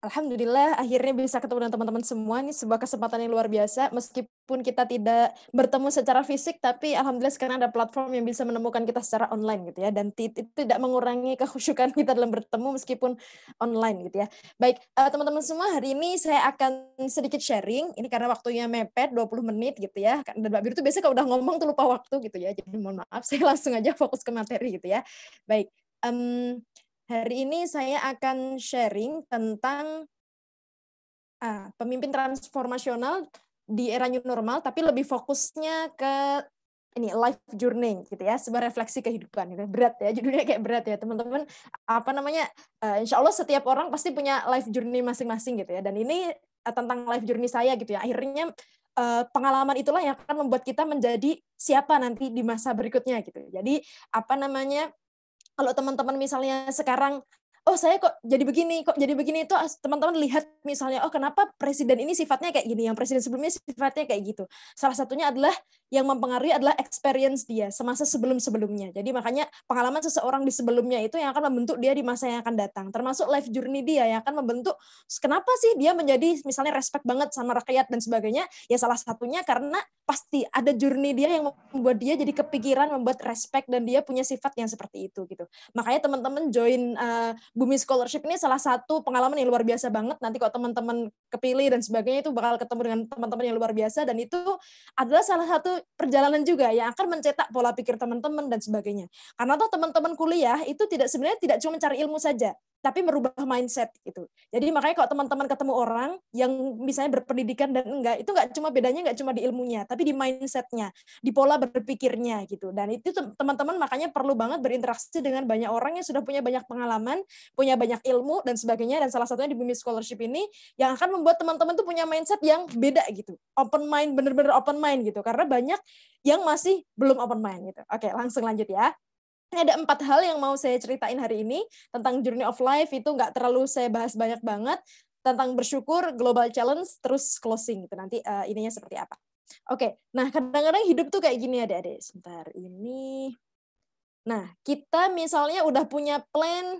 Alhamdulillah akhirnya bisa ketemu dengan teman-teman semua ini sebuah kesempatan yang luar biasa meskipun kita tidak bertemu secara fisik tapi alhamdulillah sekarang ada platform yang bisa menemukan kita secara online gitu ya dan itu tidak mengurangi kehusukan kita dalam bertemu meskipun online gitu ya. Baik, eh, teman-teman semua hari ini saya akan sedikit sharing ini karena waktunya mepet 20 menit gitu ya. Kan, dan Mbak Biru tuh biasanya kalau udah ngomong tuh lupa waktu gitu ya. Jadi mohon maaf saya langsung aja fokus ke materi gitu ya. Baik. Um, Hari ini saya akan sharing tentang ah, pemimpin transformasional di era new normal, tapi lebih fokusnya ke ini life journey gitu ya sebuah refleksi kehidupan gitu berat ya judulnya kayak berat ya teman-teman apa namanya uh, insya Allah setiap orang pasti punya life journey masing-masing gitu ya dan ini uh, tentang life journey saya gitu ya akhirnya uh, pengalaman itulah yang akan membuat kita menjadi siapa nanti di masa berikutnya gitu jadi apa namanya kalau teman-teman misalnya sekarang oh saya kok jadi begini kok jadi begini itu teman-teman lihat misalnya oh kenapa presiden ini sifatnya kayak gini yang presiden sebelumnya sifatnya kayak gitu salah satunya adalah yang mempengaruhi adalah experience dia semasa sebelum-sebelumnya. Jadi makanya pengalaman seseorang di sebelumnya itu yang akan membentuk dia di masa yang akan datang. Termasuk life journey dia yang akan membentuk kenapa sih dia menjadi misalnya respect banget sama rakyat dan sebagainya. Ya salah satunya karena pasti ada journey dia yang membuat dia jadi kepikiran membuat respect dan dia punya sifat yang seperti itu gitu. Makanya teman-teman join uh, Bumi Scholarship ini salah satu pengalaman yang luar biasa banget. Nanti kalau teman-teman kepilih dan sebagainya itu bakal ketemu dengan teman-teman yang luar biasa dan itu adalah salah satu perjalanan juga yang akan mencetak pola pikir teman-teman dan sebagainya. Karena toh teman-teman kuliah itu tidak sebenarnya tidak cuma mencari ilmu saja, tapi merubah mindset gitu. Jadi makanya kalau teman-teman ketemu orang yang misalnya berpendidikan dan enggak, itu enggak cuma bedanya enggak cuma di ilmunya, tapi di mindsetnya, di pola berpikirnya gitu. Dan itu teman-teman makanya perlu banget berinteraksi dengan banyak orang yang sudah punya banyak pengalaman, punya banyak ilmu dan sebagainya. Dan salah satunya di Bumi Scholarship ini yang akan membuat teman-teman tuh punya mindset yang beda gitu. Open mind, bener-bener open mind gitu. Karena banyak yang masih belum open mind gitu. Oke, langsung lanjut ya. Ini ada empat hal yang mau saya ceritain hari ini tentang journey of life itu nggak terlalu saya bahas banyak banget tentang bersyukur global challenge terus closing itu nanti uh, ininya seperti apa oke okay. nah kadang-kadang hidup tuh kayak gini adik-adik sebentar ini nah kita misalnya udah punya plan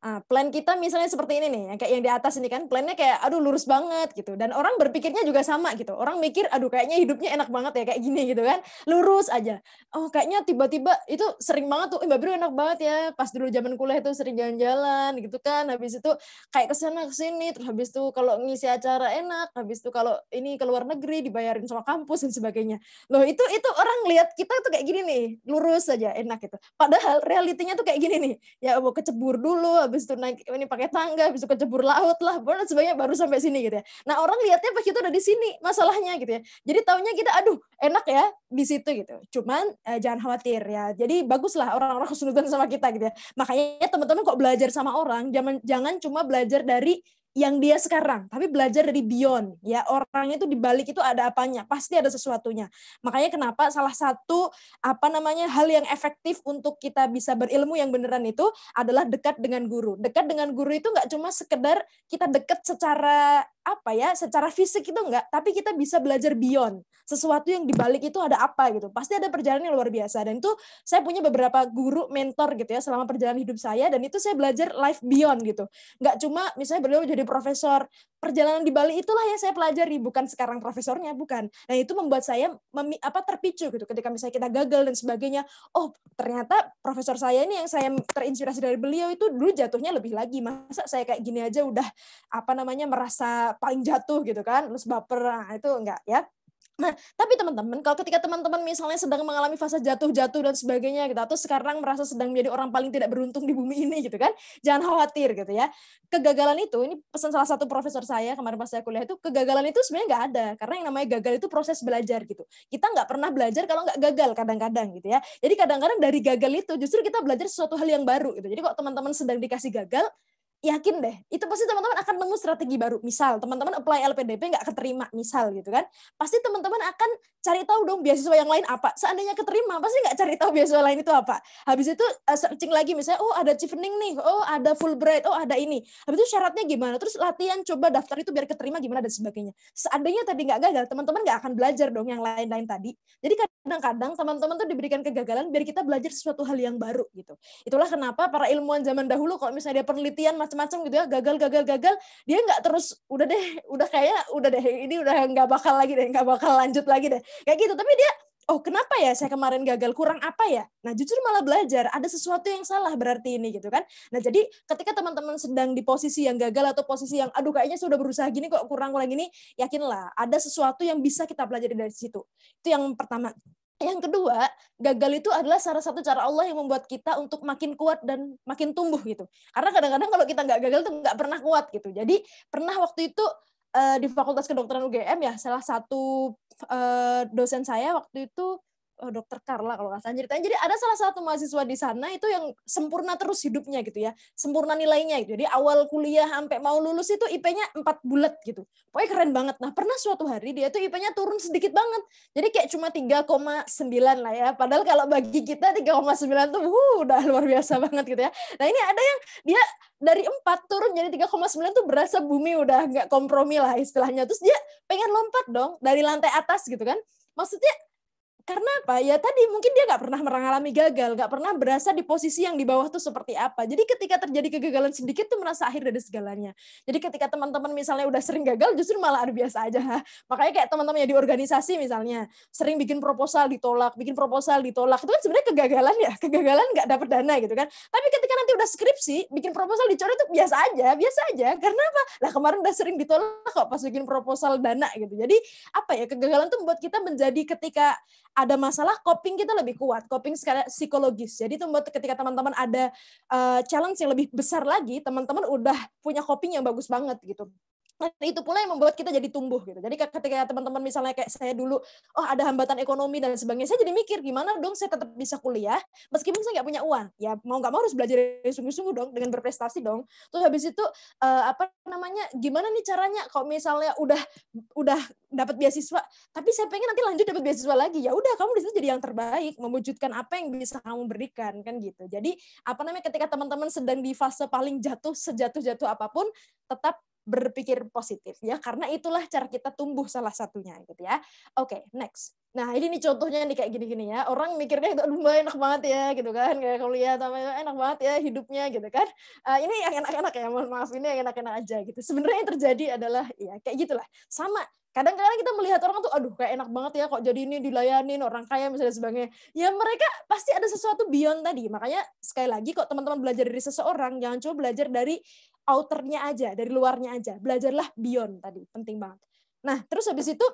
Nah, plan kita misalnya seperti ini nih, kayak yang di atas ini kan, plannya kayak aduh lurus banget gitu. Dan orang berpikirnya juga sama gitu. Orang mikir aduh kayaknya hidupnya enak banget ya kayak gini gitu kan, lurus aja. Oh kayaknya tiba-tiba itu sering banget tuh, Mbak Biru enak banget ya. Pas dulu zaman kuliah itu sering jalan-jalan gitu kan. Habis itu kayak kesana kesini, terus habis itu kalau ngisi acara enak, habis itu kalau ini ke luar negeri dibayarin sama kampus dan sebagainya. Loh itu itu orang lihat kita tuh kayak gini nih, lurus aja enak gitu. Padahal realitinya tuh kayak gini nih, ya mau kecebur dulu, habis itu naik ini pakai tangga, habis itu kecebur laut lah, dan sebanyak baru sampai sini gitu ya. Nah orang lihatnya pas itu udah di sini masalahnya gitu ya. Jadi tahunya kita aduh enak ya di situ gitu. Cuman eh, jangan khawatir ya. Jadi baguslah orang-orang kesulitan sama kita gitu ya. Makanya teman-teman kok belajar sama orang, jangan jangan cuma belajar dari yang dia sekarang, tapi belajar dari beyond. Ya, orangnya itu dibalik itu ada apanya, pasti ada sesuatunya. Makanya kenapa salah satu apa namanya hal yang efektif untuk kita bisa berilmu yang beneran itu adalah dekat dengan guru. Dekat dengan guru itu nggak cuma sekedar kita dekat secara apa ya, secara fisik itu enggak, tapi kita bisa belajar beyond. Sesuatu yang dibalik itu ada apa gitu. Pasti ada perjalanan yang luar biasa dan itu saya punya beberapa guru mentor gitu ya selama perjalanan hidup saya dan itu saya belajar life beyond gitu. Nggak cuma misalnya beliau jadi jadi profesor. Perjalanan di Bali itulah yang saya pelajari, bukan sekarang profesornya, bukan. Nah, itu membuat saya memi apa terpicu gitu ketika misalnya kita gagal dan sebagainya. Oh, ternyata profesor saya ini yang saya terinspirasi dari beliau itu dulu jatuhnya lebih lagi. Masa saya kayak gini aja udah apa namanya merasa paling jatuh gitu kan, terus baper. Nah, itu enggak ya. Nah, tapi teman-teman, kalau ketika teman-teman misalnya sedang mengalami fase jatuh-jatuh dan sebagainya gitu, atau sekarang merasa sedang menjadi orang paling tidak beruntung di bumi ini gitu kan, jangan khawatir gitu ya. Kegagalan itu, ini pesan salah satu profesor saya kemarin pas saya kuliah itu, kegagalan itu sebenarnya nggak ada, karena yang namanya gagal itu proses belajar gitu. Kita nggak pernah belajar kalau nggak gagal kadang-kadang gitu ya. Jadi kadang-kadang dari gagal itu justru kita belajar sesuatu hal yang baru gitu. Jadi kok teman-teman sedang dikasih gagal, yakin deh itu pasti teman-teman akan nemu strategi baru misal teman-teman apply LPDP nggak keterima misal gitu kan pasti teman-teman akan cari tahu dong beasiswa yang lain apa seandainya keterima pasti nggak cari tahu beasiswa lain itu apa habis itu eh, searching lagi misalnya oh ada Chevening nih oh ada full Fulbright oh ada ini habis itu syaratnya gimana terus latihan coba daftar itu biar keterima gimana dan sebagainya seandainya tadi nggak gagal teman-teman nggak akan belajar dong yang lain-lain tadi jadi kadang-kadang teman-teman tuh diberikan kegagalan biar kita belajar sesuatu hal yang baru gitu itulah kenapa para ilmuwan zaman dahulu kalau misalnya dia penelitian macam-macam gitu ya gagal gagal gagal dia nggak terus udah deh udah kayaknya udah deh ini udah nggak bakal lagi deh nggak bakal lanjut lagi deh kayak gitu tapi dia oh kenapa ya saya kemarin gagal kurang apa ya nah jujur malah belajar ada sesuatu yang salah berarti ini gitu kan nah jadi ketika teman-teman sedang di posisi yang gagal atau posisi yang aduh kayaknya sudah berusaha gini kok kurang kurang gini yakinlah ada sesuatu yang bisa kita pelajari dari situ itu yang pertama yang kedua, gagal itu adalah salah satu cara Allah yang membuat kita untuk makin kuat dan makin tumbuh gitu. Karena kadang-kadang kalau kita nggak gagal tuh nggak pernah kuat gitu. Jadi pernah waktu itu eh, di Fakultas Kedokteran UGM ya salah satu eh, dosen saya waktu itu oh, dokter Carla kalau nggak salah ceritanya. Jadi ada salah satu mahasiswa di sana itu yang sempurna terus hidupnya gitu ya, sempurna nilainya. Gitu. Jadi awal kuliah sampai mau lulus itu IP-nya 4 bulat gitu. Pokoknya keren banget. Nah pernah suatu hari dia tuh IP-nya turun sedikit banget. Jadi kayak cuma 3,9 lah ya. Padahal kalau bagi kita 3,9 tuh wuh, udah luar biasa banget gitu ya. Nah ini ada yang dia dari 4 turun jadi 3,9 tuh berasa bumi udah nggak kompromi lah istilahnya. Terus dia pengen lompat dong dari lantai atas gitu kan. Maksudnya karena apa ya tadi mungkin dia nggak pernah mengalami gagal nggak pernah berasa di posisi yang di bawah tuh seperti apa jadi ketika terjadi kegagalan sedikit tuh merasa akhir dari segalanya jadi ketika teman-teman misalnya udah sering gagal justru malah ada biasa aja makanya kayak teman-teman yang di organisasi misalnya sering bikin proposal ditolak bikin proposal ditolak itu kan sebenarnya kegagalan ya kegagalan nggak dapet dana gitu kan tapi ketika nanti udah skripsi bikin proposal dicoret itu biasa aja biasa aja karena apa lah kemarin udah sering ditolak kok pas bikin proposal dana gitu jadi apa ya kegagalan tuh membuat kita menjadi ketika ada masalah coping kita lebih kuat coping secara psikologis jadi itu membuat ketika teman-teman ada uh, challenge yang lebih besar lagi teman-teman udah punya coping yang bagus banget gitu dan itu pula yang membuat kita jadi tumbuh gitu. Jadi ketika teman-teman misalnya kayak saya dulu, oh ada hambatan ekonomi dan sebagainya, saya jadi mikir gimana dong saya tetap bisa kuliah meskipun saya nggak punya uang. Ya mau nggak mau harus belajar sungguh-sungguh dong dengan berprestasi dong. Terus habis itu uh, apa namanya? Gimana nih caranya kalau misalnya udah udah dapat beasiswa, tapi saya pengen nanti lanjut dapat beasiswa lagi. Ya udah kamu di situ jadi yang terbaik, mewujudkan apa yang bisa kamu berikan kan gitu. Jadi apa namanya ketika teman-teman sedang di fase paling jatuh sejatuh-jatuh apapun, tetap berpikir positif ya karena itulah cara kita tumbuh salah satunya gitu ya oke okay, next nah ini nih contohnya nih kayak gini-gini ya orang mikirnya itu aduh enak banget ya gitu kan kayak kuliah sama enak banget ya hidupnya gitu kan uh, ini yang enak-enak ya mohon maaf ini yang enak-enak aja gitu sebenarnya yang terjadi adalah ya kayak gitulah sama kadang-kadang kita melihat orang tuh aduh kayak enak banget ya kok jadi ini dilayanin orang kaya misalnya sebagainya ya mereka pasti ada sesuatu beyond tadi makanya sekali lagi kok teman-teman belajar dari seseorang jangan coba belajar dari outernya aja, dari luarnya aja. Belajarlah beyond tadi, penting banget. Nah, terus habis itu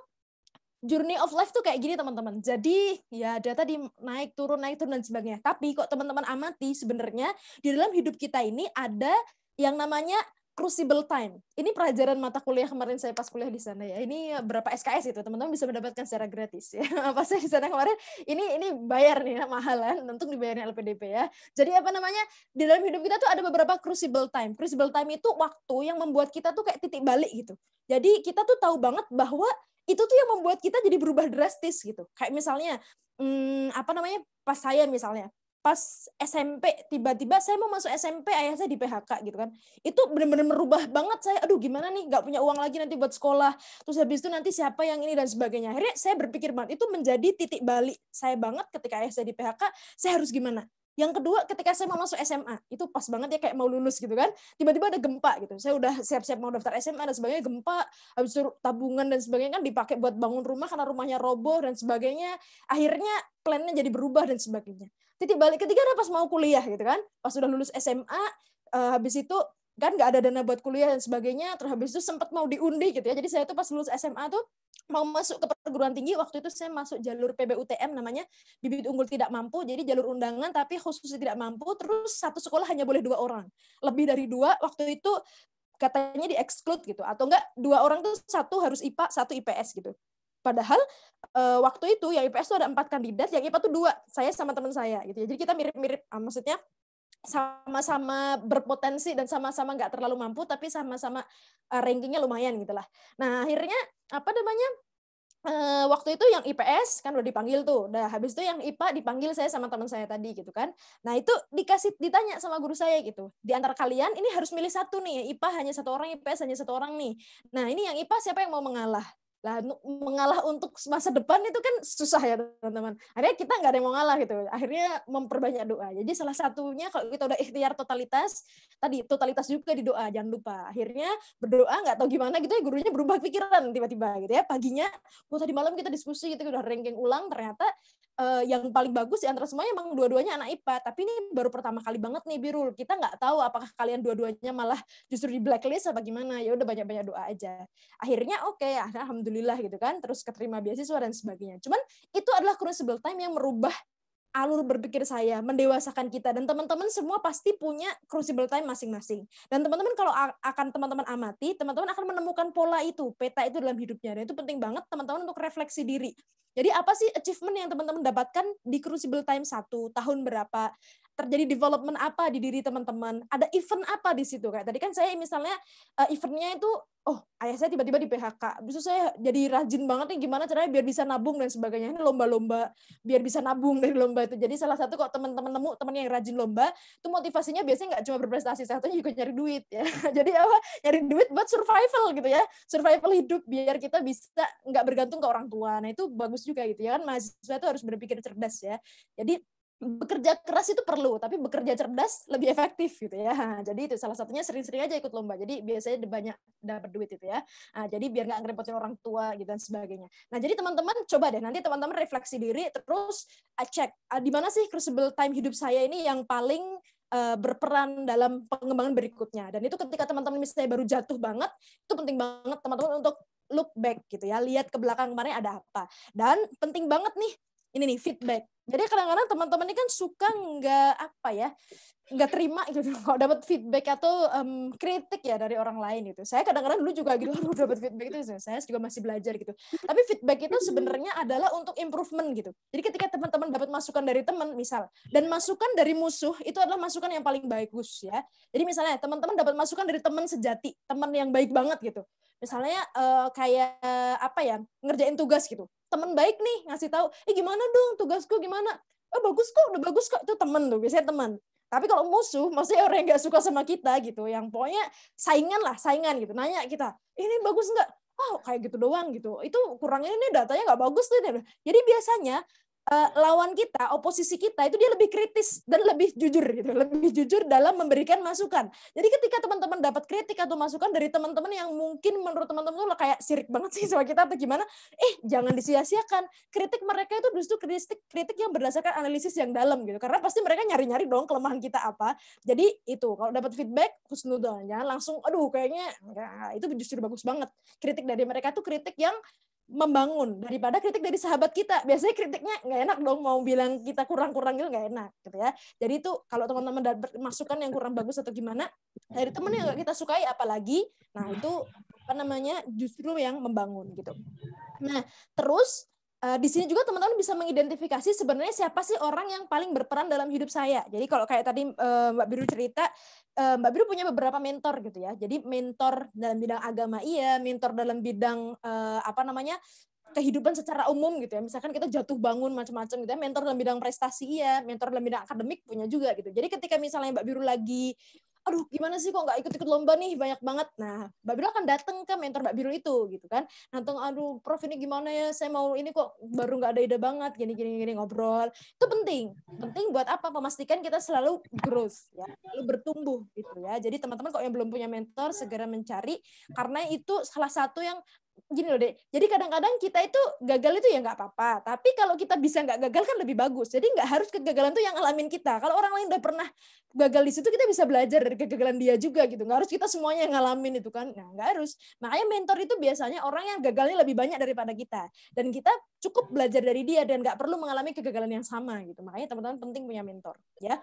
journey of life tuh kayak gini teman-teman. Jadi ya ada tadi naik turun naik turun dan sebagainya. Tapi kok teman-teman amati sebenarnya di dalam hidup kita ini ada yang namanya Crucible Time. Ini pelajaran mata kuliah kemarin saya pas kuliah di sana ya. Ini berapa SKS itu teman-teman bisa mendapatkan secara gratis ya. Apa saya di sana kemarin ini ini bayar nih mahalan ya. Tentu dibayarin LPDP ya. Jadi apa namanya di dalam hidup kita tuh ada beberapa Crucible Time. Crucible Time itu waktu yang membuat kita tuh kayak titik balik gitu. Jadi kita tuh tahu banget bahwa itu tuh yang membuat kita jadi berubah drastis gitu. Kayak misalnya hmm, apa namanya pas saya misalnya pas SMP tiba-tiba saya mau masuk SMP ayah saya di PHK gitu kan itu benar-benar merubah banget saya aduh gimana nih nggak punya uang lagi nanti buat sekolah terus habis itu nanti siapa yang ini dan sebagainya akhirnya saya berpikir banget itu menjadi titik balik saya banget ketika ayah saya di PHK saya harus gimana yang kedua, ketika saya mau masuk SMA, itu pas banget ya kayak mau lulus gitu kan. Tiba-tiba ada gempa gitu. Saya udah siap-siap mau daftar SMA dan sebagainya, gempa, habis itu tabungan dan sebagainya kan dipakai buat bangun rumah karena rumahnya roboh dan sebagainya. Akhirnya plannya jadi berubah dan sebagainya titik balik ketiga adalah pas mau kuliah gitu kan pas sudah lulus SMA uh, eh, habis itu kan nggak ada dana buat kuliah dan sebagainya terus habis itu sempat mau diundi gitu ya jadi saya tuh pas lulus SMA tuh mau masuk ke perguruan tinggi waktu itu saya masuk jalur PBUTM namanya bibit unggul tidak mampu jadi jalur undangan tapi khususnya tidak mampu terus satu sekolah hanya boleh dua orang lebih dari dua waktu itu katanya di exclude gitu atau enggak dua orang tuh satu harus IPA satu IPS gitu Padahal uh, waktu itu yang IPS tuh ada empat kandidat, yang IPA tuh dua, saya sama teman saya gitu. Ya. Jadi kita mirip-mirip, ah, maksudnya sama-sama berpotensi dan sama-sama nggak terlalu mampu, tapi sama-sama uh, rankingnya lumayan gitu lah. Nah akhirnya apa namanya? Eh, waktu itu yang IPS kan udah dipanggil tuh, udah habis itu yang IPA dipanggil saya sama teman saya tadi gitu kan. Nah itu dikasih ditanya sama guru saya gitu, di antara kalian ini harus milih satu nih, IPA ya. hanya satu orang, IPS hanya satu orang nih. Nah ini yang IPA siapa yang mau mengalah? lah mengalah untuk masa depan itu kan susah ya teman-teman akhirnya kita nggak ada yang mau ngalah gitu akhirnya memperbanyak doa jadi salah satunya kalau kita udah ikhtiar totalitas tadi totalitas juga di doa jangan lupa akhirnya berdoa nggak tahu gimana gitu ya gurunya berubah pikiran tiba-tiba gitu ya paginya oh tadi malam kita diskusi gitu udah ranking ulang ternyata uh, yang paling bagus di antara semuanya emang dua-duanya anak IPA. Tapi ini baru pertama kali banget nih Birul. Kita nggak tahu apakah kalian dua-duanya malah justru di blacklist atau bagaimana Ya udah banyak-banyak doa aja. Akhirnya oke, okay, alhamdulillah gitu kan. Terus keterima beasiswa dan sebagainya. Cuman itu adalah crucible time yang merubah alur berpikir saya, mendewasakan kita dan teman-teman semua pasti punya crucible time masing-masing. Dan teman-teman kalau akan teman-teman amati, teman-teman akan menemukan pola itu, peta itu dalam hidupnya. Dan itu penting banget teman-teman untuk refleksi diri. Jadi apa sih achievement yang teman-teman dapatkan di Crucible Time 1? Tahun berapa? Terjadi development apa di diri teman-teman? Ada event apa di situ? Kayak tadi kan saya misalnya eh, eventnya itu, oh ayah saya tiba-tiba di PHK. Terus saya jadi rajin banget nih gimana caranya biar bisa nabung dan sebagainya. Ini lomba-lomba biar bisa nabung dari lomba itu. Jadi salah satu kok teman-teman nemu teman yang rajin lomba, itu motivasinya biasanya nggak cuma berprestasi, satunya juga nyari duit ya. jadi apa? Nyari duit buat survival gitu ya. Survival hidup biar kita bisa nggak bergantung ke orang tua. Nah itu bagus juga gitu ya kan mahasiswa itu harus berpikir cerdas ya jadi bekerja keras itu perlu, tapi bekerja cerdas lebih efektif gitu ya. Jadi itu salah satunya sering-sering aja ikut lomba. Jadi biasanya banyak dapat duit itu ya. Nah, jadi biar nggak ngerepotin orang tua gitu dan sebagainya. Nah jadi teman-teman coba deh nanti teman-teman refleksi diri terus ah, cek ah, di mana sih crucible time hidup saya ini yang paling eh, berperan dalam pengembangan berikutnya. Dan itu ketika teman-teman misalnya baru jatuh banget, itu penting banget teman-teman untuk look back gitu ya lihat ke belakang kemarin ada apa dan penting banget nih ini nih feedback jadi kadang-kadang teman-teman ini kan suka nggak apa ya nggak terima gitu kalau dapat feedback atau um, kritik ya dari orang lain gitu saya kadang-kadang dulu juga gitu kalau dapat feedback itu saya juga masih belajar gitu tapi feedback itu sebenarnya adalah untuk improvement gitu jadi ketika teman-teman dapat masukan dari teman misal dan masukan dari musuh itu adalah masukan yang paling bagus ya jadi misalnya teman-teman dapat masukan dari teman sejati teman yang baik banget gitu misalnya uh, kayak apa ya ngerjain tugas gitu teman baik nih ngasih tahu eh gimana dong tugasku gimana oh bagus kok udah bagus kok itu teman tuh biasanya teman tapi kalau musuh maksudnya orang yang gak suka sama kita gitu yang pokoknya saingan lah saingan gitu nanya kita ini bagus nggak oh kayak gitu doang gitu itu kurangnya ini datanya nggak bagus tuh jadi biasanya uh, lawan kita, oposisi kita itu dia lebih kritis dan lebih jujur gitu, lebih jujur dalam memberikan masukan. Jadi ketika teman-teman dapat kritik atau masukan dari teman-teman yang mungkin menurut teman-teman tuh kayak sirik banget sih sama kita atau gimana, eh jangan disia-siakan. Kritik mereka itu justru kritik kritik yang berdasarkan analisis yang dalam gitu. Karena pasti mereka nyari-nyari dong kelemahan kita apa. Jadi itu kalau dapat feedback husnudon, jangan langsung aduh kayaknya ya, itu justru bagus banget. Kritik dari mereka tuh kritik yang membangun daripada kritik dari sahabat kita. Biasanya kritiknya nggak enak dong mau bilang kita kurang-kurang itu nggak enak gitu ya. Jadi itu kalau teman-teman dapat masukan yang kurang bagus atau gimana dari teman yang kita sukai apalagi nah itu apa namanya justru yang membangun gitu. Nah, terus uh, di sini juga teman-teman bisa mengidentifikasi sebenarnya siapa sih orang yang paling berperan dalam hidup saya. Jadi kalau kayak tadi uh, Mbak Biru cerita, uh, Mbak Biru punya beberapa mentor gitu ya. Jadi mentor dalam bidang agama iya, mentor dalam bidang uh, apa namanya kehidupan secara umum gitu ya. Misalkan kita jatuh bangun macam-macam gitu ya. Mentor dalam bidang prestasi iya, mentor dalam bidang akademik punya juga gitu. Jadi ketika misalnya Mbak Biru lagi aduh gimana sih kok nggak ikut-ikut lomba nih banyak banget nah Mbak biru akan datang ke mentor Mbak biru itu gitu kan nantang aduh Prof ini gimana ya saya mau ini kok baru nggak ada ide banget gini gini gini ngobrol itu penting penting buat apa memastikan kita selalu growth ya selalu bertumbuh gitu ya jadi teman-teman kok yang belum punya mentor segera mencari karena itu salah satu yang gini loh deh. Jadi kadang-kadang kita itu gagal itu ya nggak apa-apa. Tapi kalau kita bisa nggak gagal kan lebih bagus. Jadi nggak harus kegagalan tuh yang alamin kita. Kalau orang lain udah pernah gagal di situ, kita bisa belajar dari kegagalan dia juga gitu. Nggak harus kita semuanya yang ngalamin itu kan. Nah nggak harus. Makanya mentor itu biasanya orang yang gagalnya lebih banyak daripada kita. Dan kita cukup belajar dari dia dan nggak perlu mengalami kegagalan yang sama gitu. Makanya teman-teman penting punya mentor ya.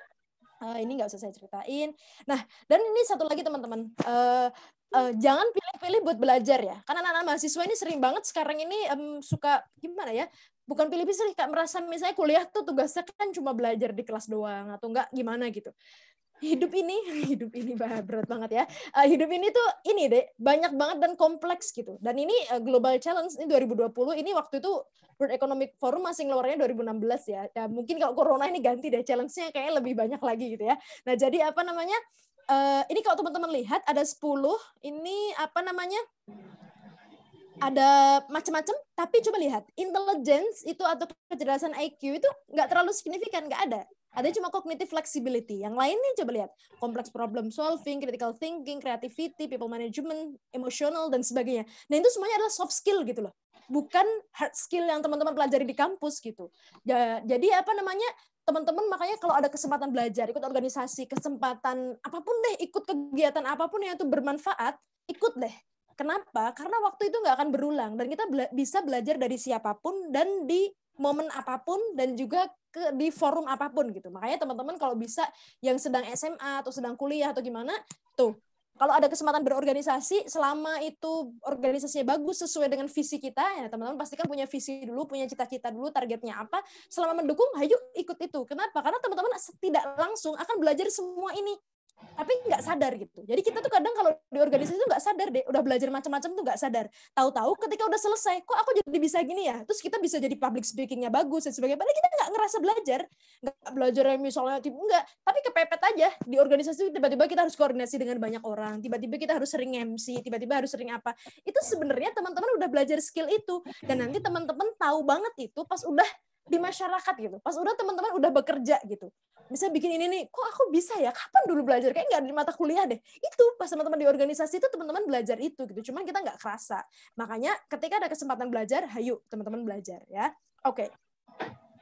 Uh, ini nggak usah saya ceritain. Nah, dan ini satu lagi teman-teman. Uh, uh, jangan pilih-pilih buat belajar ya. Karena anak-anak mahasiswa ini sering banget sekarang ini um, suka gimana ya? Bukan pilih-pilih kayak merasa misalnya kuliah tuh tugasnya kan cuma belajar di kelas doang atau enggak gimana gitu. Hidup ini, hidup ini berat banget ya. Uh, hidup ini tuh ini deh banyak banget dan kompleks gitu. Dan ini uh, global challenge ini 2020 ini waktu itu World Economic Forum masih ngeluarnya 2016 ya. ya. Mungkin kalau corona ini ganti deh challenge-nya kayaknya lebih banyak lagi gitu ya. Nah, jadi apa namanya? Uh, ini kalau teman-teman lihat ada 10, ini apa namanya? Ada macam-macam, tapi coba lihat. Intelligence itu atau kecerdasan IQ itu nggak terlalu signifikan, nggak ada. Ada cuma cognitive flexibility. Yang lainnya coba lihat. Complex problem solving, critical thinking, creativity, people management, emotional, dan sebagainya. Nah itu semuanya adalah soft skill gitu loh bukan hard skill yang teman-teman pelajari di kampus gitu. Jadi apa namanya teman-teman makanya kalau ada kesempatan belajar, ikut organisasi, kesempatan apapun deh, ikut kegiatan apapun yang itu bermanfaat, ikut deh. Kenapa? Karena waktu itu nggak akan berulang dan kita bela bisa belajar dari siapapun dan di momen apapun dan juga ke di forum apapun gitu. Makanya teman-teman kalau bisa yang sedang SMA atau sedang kuliah atau gimana, tuh kalau ada kesempatan berorganisasi selama itu organisasinya bagus sesuai dengan visi kita ya teman-teman pastikan punya visi dulu punya cita-cita dulu targetnya apa selama mendukung ayo ikut itu kenapa karena teman-teman tidak langsung akan belajar semua ini tapi nggak sadar gitu. Jadi kita tuh kadang kalau di organisasi tuh nggak sadar deh, udah belajar macam-macam tuh nggak sadar. Tahu-tahu ketika udah selesai, kok aku jadi bisa gini ya? Terus kita bisa jadi public speakingnya bagus dan sebagainya. Padahal kita nggak ngerasa belajar, nggak belajar yang misalnya tipe nggak, tapi kepepet aja di organisasi tiba-tiba kita harus koordinasi dengan banyak orang, tiba-tiba kita harus sering MC, tiba-tiba harus sering apa. Itu sebenarnya teman-teman udah belajar skill itu dan nanti teman-teman tahu banget itu pas udah di masyarakat gitu pas udah teman-teman udah bekerja gitu bisa bikin ini nih kok aku bisa ya kapan dulu belajar kayak nggak di mata kuliah deh itu pas teman-teman di organisasi itu teman-teman belajar itu gitu cuman kita nggak kerasa makanya ketika ada kesempatan belajar hayu teman-teman belajar ya oke okay.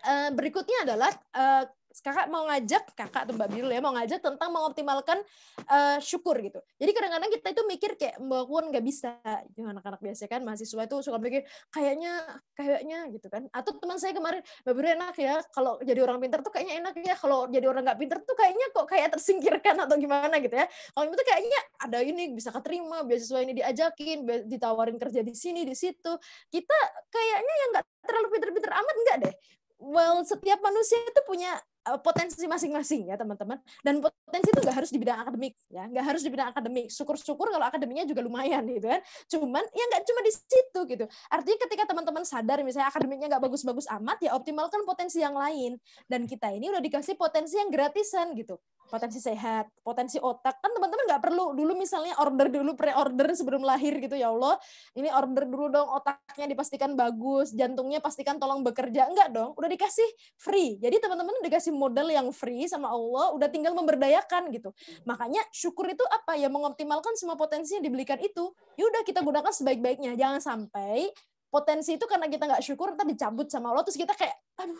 uh, eh, berikutnya adalah uh, kakak mau ngajak kakak atau mbak Birul ya mau ngajak tentang mengoptimalkan uh, syukur gitu jadi kadang-kadang kita itu mikir kayak mbak pun kan nggak bisa gitu anak-anak biasa kan mahasiswa itu suka mikir kayaknya kayaknya gitu kan atau teman saya kemarin mbak Birul enak ya kalau jadi orang pintar tuh kayaknya enak ya kalau jadi orang nggak pintar tuh kayaknya kok kayak tersingkirkan atau gimana gitu ya kalau itu kayaknya ada ini bisa keterima beasiswa ini diajakin ditawarin kerja di sini di situ kita kayaknya yang nggak terlalu pinter-pinter amat nggak deh well setiap manusia itu punya Eh, potensi masing-masing ya teman-teman dan potensi itu nggak harus di bidang akademik ya nggak harus di bidang akademik syukur-syukur kalau akademiknya juga lumayan gitu kan cuman ya nggak cuma di situ gitu artinya ketika teman-teman sadar misalnya akademiknya nggak bagus-bagus amat ya optimalkan potensi yang lain dan kita ini udah dikasih potensi yang gratisan gitu potensi sehat potensi otak kan teman-teman nggak perlu dulu misalnya order dulu pre-order sebelum lahir gitu ya Allah ini order dulu dong otaknya dipastikan bagus jantungnya pastikan tolong bekerja enggak dong udah dikasih free jadi teman-teman dikasih dikasih modal yang free sama Allah, udah tinggal memberdayakan gitu. Hmm. Makanya syukur itu apa? Ya mengoptimalkan semua potensi yang dibelikan itu. Ya udah kita gunakan sebaik-baiknya. Jangan sampai potensi itu karena kita nggak syukur, kita dicabut sama Allah, terus kita kayak, aduh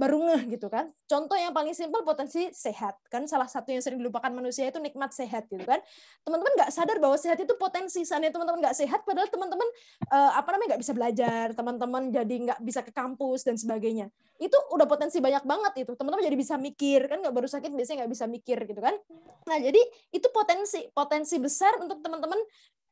baru ngeh gitu kan. Contoh yang paling simpel potensi sehat kan salah satu yang sering dilupakan manusia itu nikmat sehat gitu kan. Teman-teman nggak sadar bahwa sehat itu potensi. Seandainya teman-teman nggak sehat, padahal teman-teman eh, apa namanya nggak bisa belajar, teman-teman jadi nggak bisa ke kampus dan sebagainya. Itu udah potensi banyak banget itu. Teman-teman jadi bisa mikir kan nggak baru sakit biasanya nggak bisa mikir gitu kan. Nah jadi itu potensi potensi besar untuk teman-teman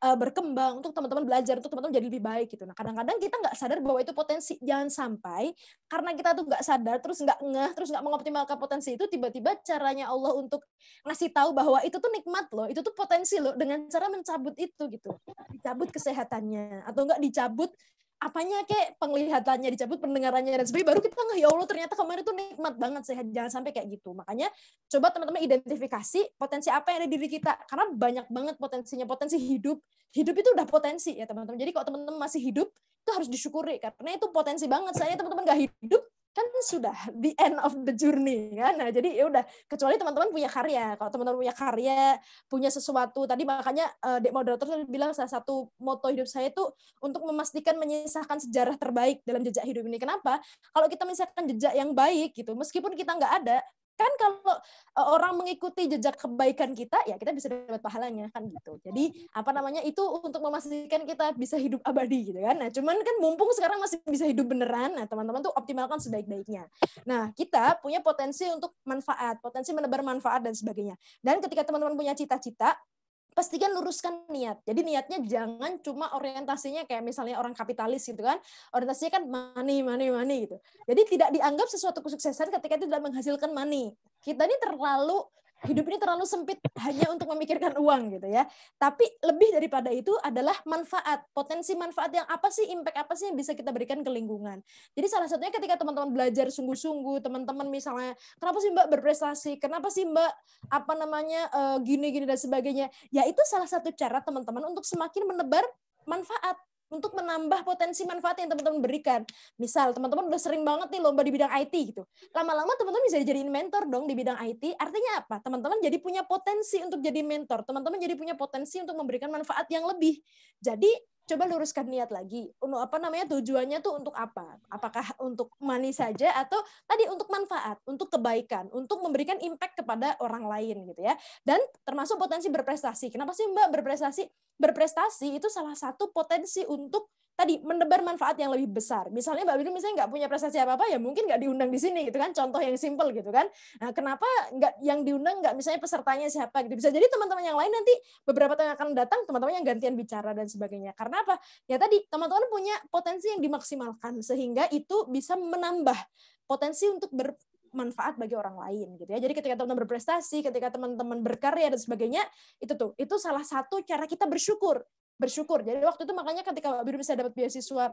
uh, berkembang, untuk teman-teman belajar, untuk teman-teman jadi lebih baik gitu. Nah, kadang-kadang kita nggak sadar bahwa itu potensi. Jangan sampai karena kita tuh nggak sadar, terus nggak ngeh, terus nggak mengoptimalkan potensi itu, tiba-tiba caranya Allah untuk ngasih tahu bahwa itu tuh nikmat loh, itu tuh potensi loh, dengan cara mencabut itu gitu, dicabut kesehatannya atau nggak dicabut apanya kayak penglihatannya dicabut, pendengarannya dan sebagainya, baru kita ngeh ya Allah ternyata kemarin itu nikmat banget sehat, jangan sampai kayak gitu. Makanya coba teman-teman identifikasi potensi apa yang ada di diri kita, karena banyak banget potensinya, potensi hidup. Hidup itu udah potensi ya teman-teman. Jadi kalau teman-teman masih hidup, itu harus disyukuri, karena itu potensi banget. Saya teman-teman nggak hidup, kan sudah the end of the journey kan nah jadi ya udah kecuali teman-teman punya karya kalau teman-teman punya karya punya sesuatu tadi makanya uh, dek moderator bilang salah satu moto hidup saya itu untuk memastikan menyisahkan sejarah terbaik dalam jejak hidup ini kenapa kalau kita menyisahkan jejak yang baik gitu meskipun kita nggak ada kan kalau e, orang mengikuti jejak kebaikan kita ya kita bisa dapat pahalanya kan gitu jadi apa namanya itu untuk memastikan kita bisa hidup abadi gitu kan nah cuman kan mumpung sekarang masih bisa hidup beneran nah teman-teman tuh optimalkan sebaik-baiknya nah kita punya potensi untuk manfaat potensi menebar manfaat dan sebagainya dan ketika teman-teman punya cita-cita pastikan luruskan niat. Jadi niatnya jangan cuma orientasinya kayak misalnya orang kapitalis gitu kan, orientasinya kan money, money, money gitu. Jadi tidak dianggap sesuatu kesuksesan ketika itu tidak menghasilkan money. Kita ini terlalu hidup ini terlalu sempit hanya untuk memikirkan uang gitu ya. Tapi lebih daripada itu adalah manfaat, potensi manfaat yang apa sih, impact apa sih yang bisa kita berikan ke lingkungan. Jadi salah satunya ketika teman-teman belajar sungguh-sungguh, teman-teman misalnya, kenapa sih Mbak berprestasi, kenapa sih Mbak apa namanya eh, gini-gini dan sebagainya. Ya itu salah satu cara teman-teman untuk semakin menebar manfaat untuk menambah potensi manfaat yang teman-teman berikan. Misal teman-teman udah sering banget nih lomba di bidang IT gitu. Lama-lama teman-teman bisa jadi mentor dong di bidang IT. Artinya apa? Teman-teman jadi punya potensi untuk jadi mentor. Teman-teman jadi punya potensi untuk memberikan manfaat yang lebih. Jadi coba luruskan niat lagi. untuk Apa namanya tujuannya tuh untuk apa? Apakah untuk money saja atau tadi untuk manfaat, untuk kebaikan, untuk memberikan impact kepada orang lain gitu ya. Dan termasuk potensi berprestasi. Kenapa sih Mbak berprestasi? Berprestasi itu salah satu potensi untuk tadi menebar manfaat yang lebih besar. Misalnya Mbak Widri misalnya nggak punya prestasi apa-apa ya mungkin nggak diundang di sini gitu kan. Contoh yang simple gitu kan. Nah, kenapa nggak yang diundang nggak misalnya pesertanya siapa gitu. Bisa jadi teman-teman yang lain nanti beberapa tahun akan datang teman-teman yang gantian bicara dan sebagainya. Karena apa? Ya tadi teman-teman punya potensi yang dimaksimalkan sehingga itu bisa menambah potensi untuk ber, manfaat bagi orang lain gitu ya. Jadi ketika teman-teman berprestasi, ketika teman-teman berkarya dan sebagainya, itu tuh itu salah satu cara kita bersyukur bersyukur. Jadi waktu itu makanya ketika Mbak Biru bisa dapat beasiswa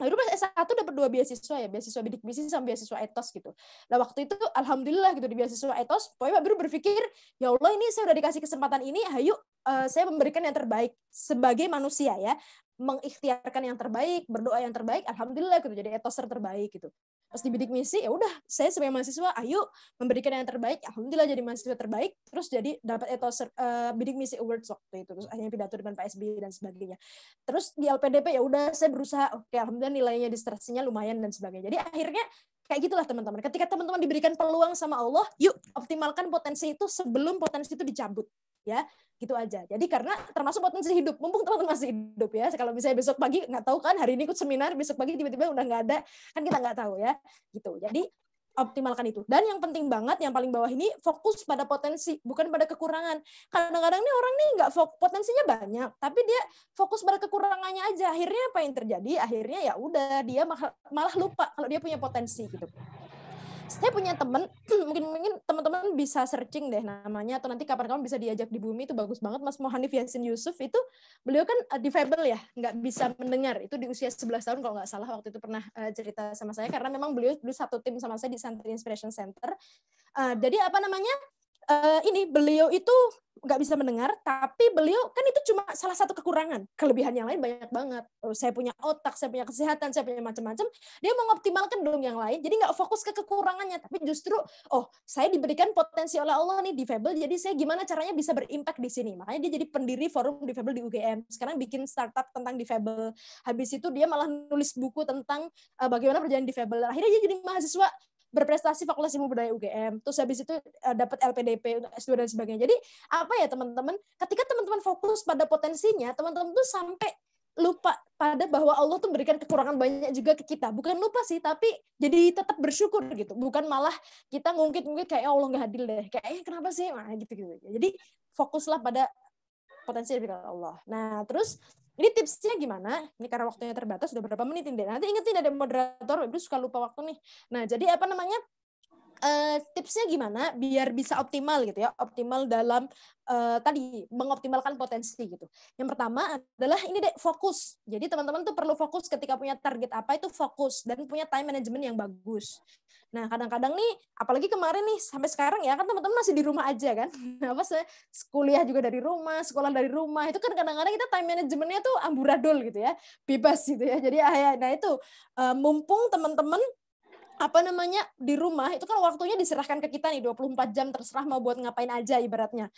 Baru pas S1 dapat dua beasiswa ya, beasiswa bidik misi sama beasiswa etos gitu. Nah waktu itu alhamdulillah gitu di beasiswa etos, pokoknya Mbak Biru berpikir, ya Allah ini saya udah dikasih kesempatan ini, ayo uh, saya memberikan yang terbaik sebagai manusia ya mengikhtiarkan yang terbaik, berdoa yang terbaik, alhamdulillah gitu jadi etoser terbaik gitu pas dibidik misi ya udah saya sebagai mahasiswa ayo memberikan yang terbaik alhamdulillah jadi mahasiswa terbaik terus jadi dapat etos uh, eh, bidik misi awards waktu itu terus akhirnya pidato depan Pak SBY dan sebagainya terus di LPDP ya udah saya berusaha oke okay, alhamdulillah nilainya distraksinya lumayan dan sebagainya jadi akhirnya kayak gitulah teman-teman ketika teman-teman diberikan peluang sama Allah yuk optimalkan potensi itu sebelum potensi itu dicabut ya gitu aja. Jadi karena termasuk potensi hidup, mumpung teman-teman masih hidup ya. Kalau misalnya besok pagi nggak tahu kan, hari ini ikut seminar, besok pagi tiba-tiba udah nggak ada, kan kita nggak tahu ya. Gitu. Jadi optimalkan itu. Dan yang penting banget, yang paling bawah ini fokus pada potensi, bukan pada kekurangan. Kadang-kadang nih orang nih nggak fokus, potensinya banyak, tapi dia fokus pada kekurangannya aja. Akhirnya apa yang terjadi? Akhirnya ya udah dia malah lupa kalau dia punya potensi gitu saya punya temen mungkin mungkin teman-teman bisa searching deh namanya atau nanti kapan-kapan bisa diajak di bumi itu bagus banget Mas Mohanif Yasin Yusuf itu beliau kan uh, eh, difabel ya nggak bisa mendengar itu di usia 11 tahun kalau nggak salah waktu itu pernah eh, cerita sama saya karena memang beliau dulu satu tim sama saya di Santri Inspiration Center eh, jadi apa namanya Eh, ini beliau itu nggak bisa mendengar, tapi beliau kan itu cuma salah satu kekurangan. Kelebihan yang lain banyak banget. Eh, saya punya otak, saya punya kesehatan, saya punya macam-macam. Dia mengoptimalkan dong yang lain, jadi nggak fokus ke kekurangannya, tapi justru, oh, saya diberikan potensi oleh Allah nih di Fable, jadi saya gimana caranya bisa berimpact di sini. Makanya dia jadi pendiri forum di Fable di UGM. Sekarang bikin startup tentang di Fable. Habis itu dia malah nulis buku tentang eh, bagaimana berjalan di Fable. Akhirnya dia jadi mahasiswa berprestasi Fakultas Ilmu Budaya UGM terus habis itu uh, eh, dapat LPDP untuk S2 dan sebagainya jadi apa ya teman-teman ketika teman-teman fokus pada potensinya teman-teman tuh sampai lupa pada bahwa Allah tuh memberikan kekurangan banyak juga ke kita. Bukan lupa sih, tapi jadi tetap bersyukur gitu. Bukan malah kita ngungkit-ngungkit kayak ya Allah nggak adil deh. Kayak eh, kenapa sih? Nah, gitu gitu. Jadi fokuslah pada potensi dari Allah. Nah, terus ini tipsnya gimana? Ini karena waktunya terbatas, sudah berapa menit ini. Nanti ingetin ada moderator, itu suka lupa waktu nih. Nah, jadi apa namanya? uh, tipsnya gimana biar bisa optimal gitu ya, optimal dalam uh, tadi mengoptimalkan potensi gitu. Yang pertama adalah ini deh fokus. Jadi teman-teman tuh perlu fokus ketika punya target apa itu fokus dan punya time management yang bagus. Nah kadang-kadang nih, apalagi kemarin nih sampai sekarang ya kan teman-teman masih di rumah aja kan, apa sih kuliah juga dari rumah, sekolah dari rumah itu kan kadang-kadang kita time managementnya tuh amburadul gitu ya, bebas gitu ya. Jadi ayah ya, nah itu uh, mumpung teman-teman apa namanya di rumah itu kan waktunya diserahkan ke kita nih 24 jam terserah mau buat ngapain aja ibaratnya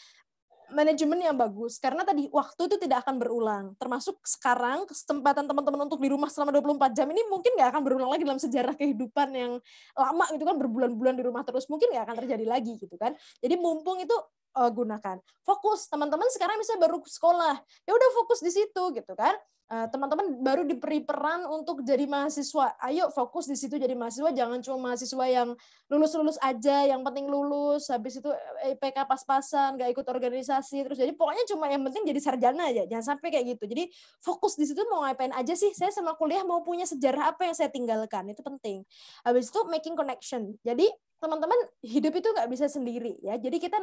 manajemen yang bagus karena tadi waktu itu tidak akan berulang termasuk sekarang kesempatan teman-teman untuk di rumah selama 24 jam ini mungkin nggak akan berulang lagi dalam sejarah kehidupan yang lama gitu kan berbulan-bulan di rumah terus mungkin nggak akan terjadi lagi gitu kan jadi mumpung itu eh, gunakan fokus teman-teman sekarang misalnya baru sekolah ya udah fokus di situ gitu kan Eh, teman-teman baru diberi peran untuk jadi mahasiswa. Ayo fokus di situ jadi mahasiswa, jangan cuma mahasiswa yang lulus-lulus aja, yang penting lulus, habis itu eh, IPK pas-pasan, gak ikut organisasi, terus jadi pokoknya cuma yang penting jadi sarjana aja, jangan sampai kayak gitu. Jadi fokus di situ mau ngapain aja sih, saya sama kuliah mau punya sejarah apa yang saya tinggalkan, itu penting. Habis itu making connection, jadi teman-teman hidup itu nggak bisa sendiri ya jadi kita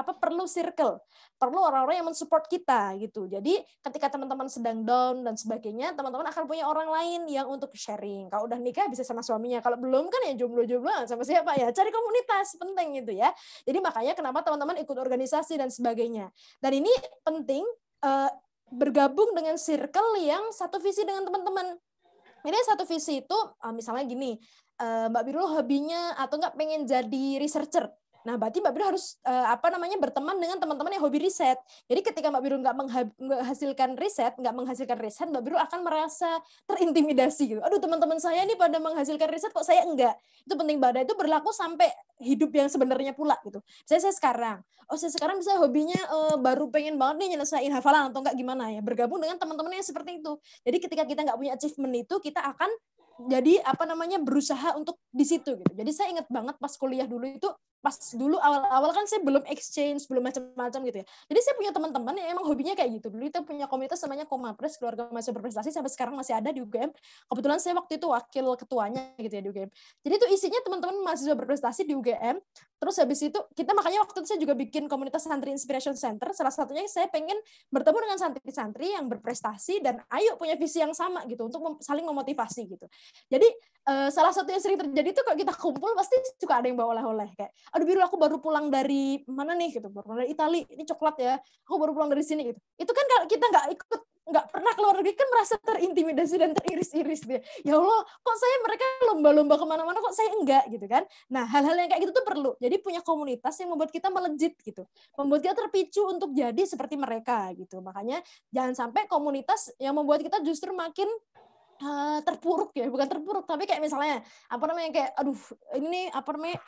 apa perlu circle perlu orang-orang yang mensupport kita gitu jadi ketika teman-teman sedang down dan sebagainya, teman-teman akan punya orang lain yang untuk sharing. Kalau udah nikah bisa sama suaminya, kalau belum kan ya jomblo-jomblo sama siapa ya? Cari komunitas, penting gitu ya. Jadi makanya kenapa teman-teman ikut organisasi dan sebagainya. Dan ini penting uh, bergabung dengan circle yang satu visi dengan teman-teman. Ini satu visi itu uh, misalnya gini, uh, Mbak Birul hobinya atau nggak pengen jadi researcher Nah, berarti Mbak Biru harus uh, apa namanya berteman dengan teman-teman yang hobi riset. Jadi ketika Mbak Biru nggak menghasilkan riset, nggak menghasilkan riset, Mbak Biru akan merasa terintimidasi gitu. Aduh, teman-teman saya ini pada menghasilkan riset kok saya enggak. Itu penting banget. Itu berlaku sampai hidup yang sebenarnya pula gitu. Saya saya sekarang, oh saya sekarang bisa hobinya uh, baru pengen banget nih nyelesain hafalan atau enggak gimana ya. Bergabung dengan teman-teman yang seperti itu. Jadi ketika kita nggak punya achievement itu, kita akan jadi apa namanya berusaha untuk di situ gitu. Jadi saya ingat banget pas kuliah dulu itu pas dulu awal-awal kan saya belum exchange, belum macam-macam gitu ya. Jadi saya punya teman-teman yang emang hobinya kayak gitu. Dulu itu punya komunitas namanya Komapres, keluarga masih berprestasi sampai sekarang masih ada di UGM. Kebetulan saya waktu itu wakil ketuanya gitu ya di UGM. Jadi itu isinya teman-teman mahasiswa berprestasi di UGM. Terus habis itu kita makanya waktu itu saya juga bikin komunitas Santri Inspiration Center. Salah satunya saya pengen bertemu dengan santri-santri yang berprestasi dan ayo punya visi yang sama gitu untuk saling memotivasi gitu. Jadi eh, salah satu yang sering terjadi itu kalau kita kumpul pasti suka ada yang bawa oleh-oleh kayak aduh biru aku baru pulang dari mana nih gitu baru pulang dari Itali ini coklat ya aku baru pulang dari sini gitu itu kan kalau kita nggak ikut nggak pernah keluar negeri kan merasa terintimidasi dan teriris-iris dia ya Allah kok saya mereka lomba-lomba kemana-mana kok saya enggak gitu kan nah hal-hal yang kayak gitu tuh perlu jadi punya komunitas yang membuat kita melejit gitu membuat kita terpicu untuk jadi seperti mereka gitu makanya jangan sampai komunitas yang membuat kita justru makin uh, terpuruk ya bukan terpuruk tapi kayak misalnya apa namanya kayak aduh ini apa namanya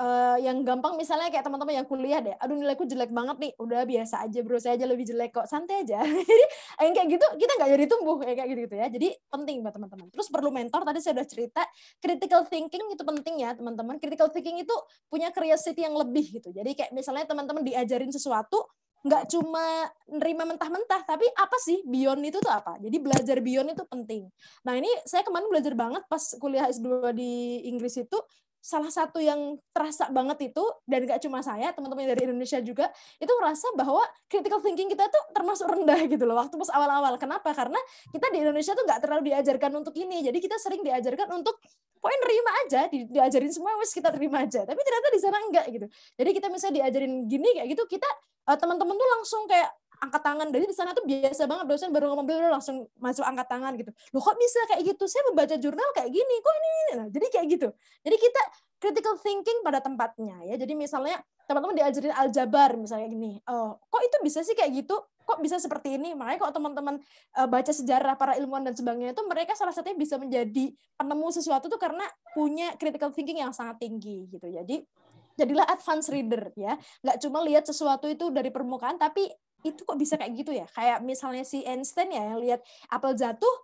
uh, yang gampang misalnya kayak teman-teman yang kuliah deh, aduh nilaiku jelek banget nih, udah biasa aja bro, saya aja lebih jelek kok, santai aja. Jadi yang kayak gitu kita nggak jadi tumbuh ya kayak gitu gitu ya. Jadi penting buat teman-teman. Terus perlu mentor. Tadi saya udah cerita critical thinking itu penting ya teman-teman. Critical thinking itu punya curiosity yang lebih gitu. Jadi kayak misalnya teman-teman diajarin sesuatu nggak cuma nerima mentah-mentah, tapi apa sih beyond itu tuh apa? Jadi belajar beyond itu penting. Nah ini saya kemarin belajar banget pas kuliah S2 di Inggris itu, salah satu yang terasa banget itu dan gak cuma saya teman-teman dari Indonesia juga itu merasa bahwa critical thinking kita tuh termasuk rendah gitu loh waktu pas awal-awal kenapa karena kita di Indonesia tuh gak terlalu diajarkan untuk ini jadi kita sering diajarkan untuk poin terima aja di, diajarin semua wes kita terima aja tapi ternyata di sana enggak gitu jadi kita misalnya diajarin gini kayak gitu kita eh, teman-teman tuh langsung kayak angkat tangan dari di sana tuh biasa banget dosen baru ngomong beliau langsung masuk angkat tangan gitu loh kok bisa kayak gitu saya membaca jurnal kayak gini kok ini, ini? Nah, jadi kayak gitu jadi kita critical thinking pada tempatnya ya jadi misalnya teman-teman diajarin aljabar misalnya gini oh, kok itu bisa sih kayak gitu kok bisa seperti ini makanya kok teman-teman eh, baca sejarah para ilmuwan dan sebagainya itu mereka salah satunya bisa menjadi penemu sesuatu tuh karena punya critical thinking yang sangat tinggi gitu jadi jadilah advance reader ya nggak cuma lihat sesuatu itu dari permukaan tapi itu kok bisa kayak gitu ya kayak misalnya si Einstein ya yang lihat apel jatuh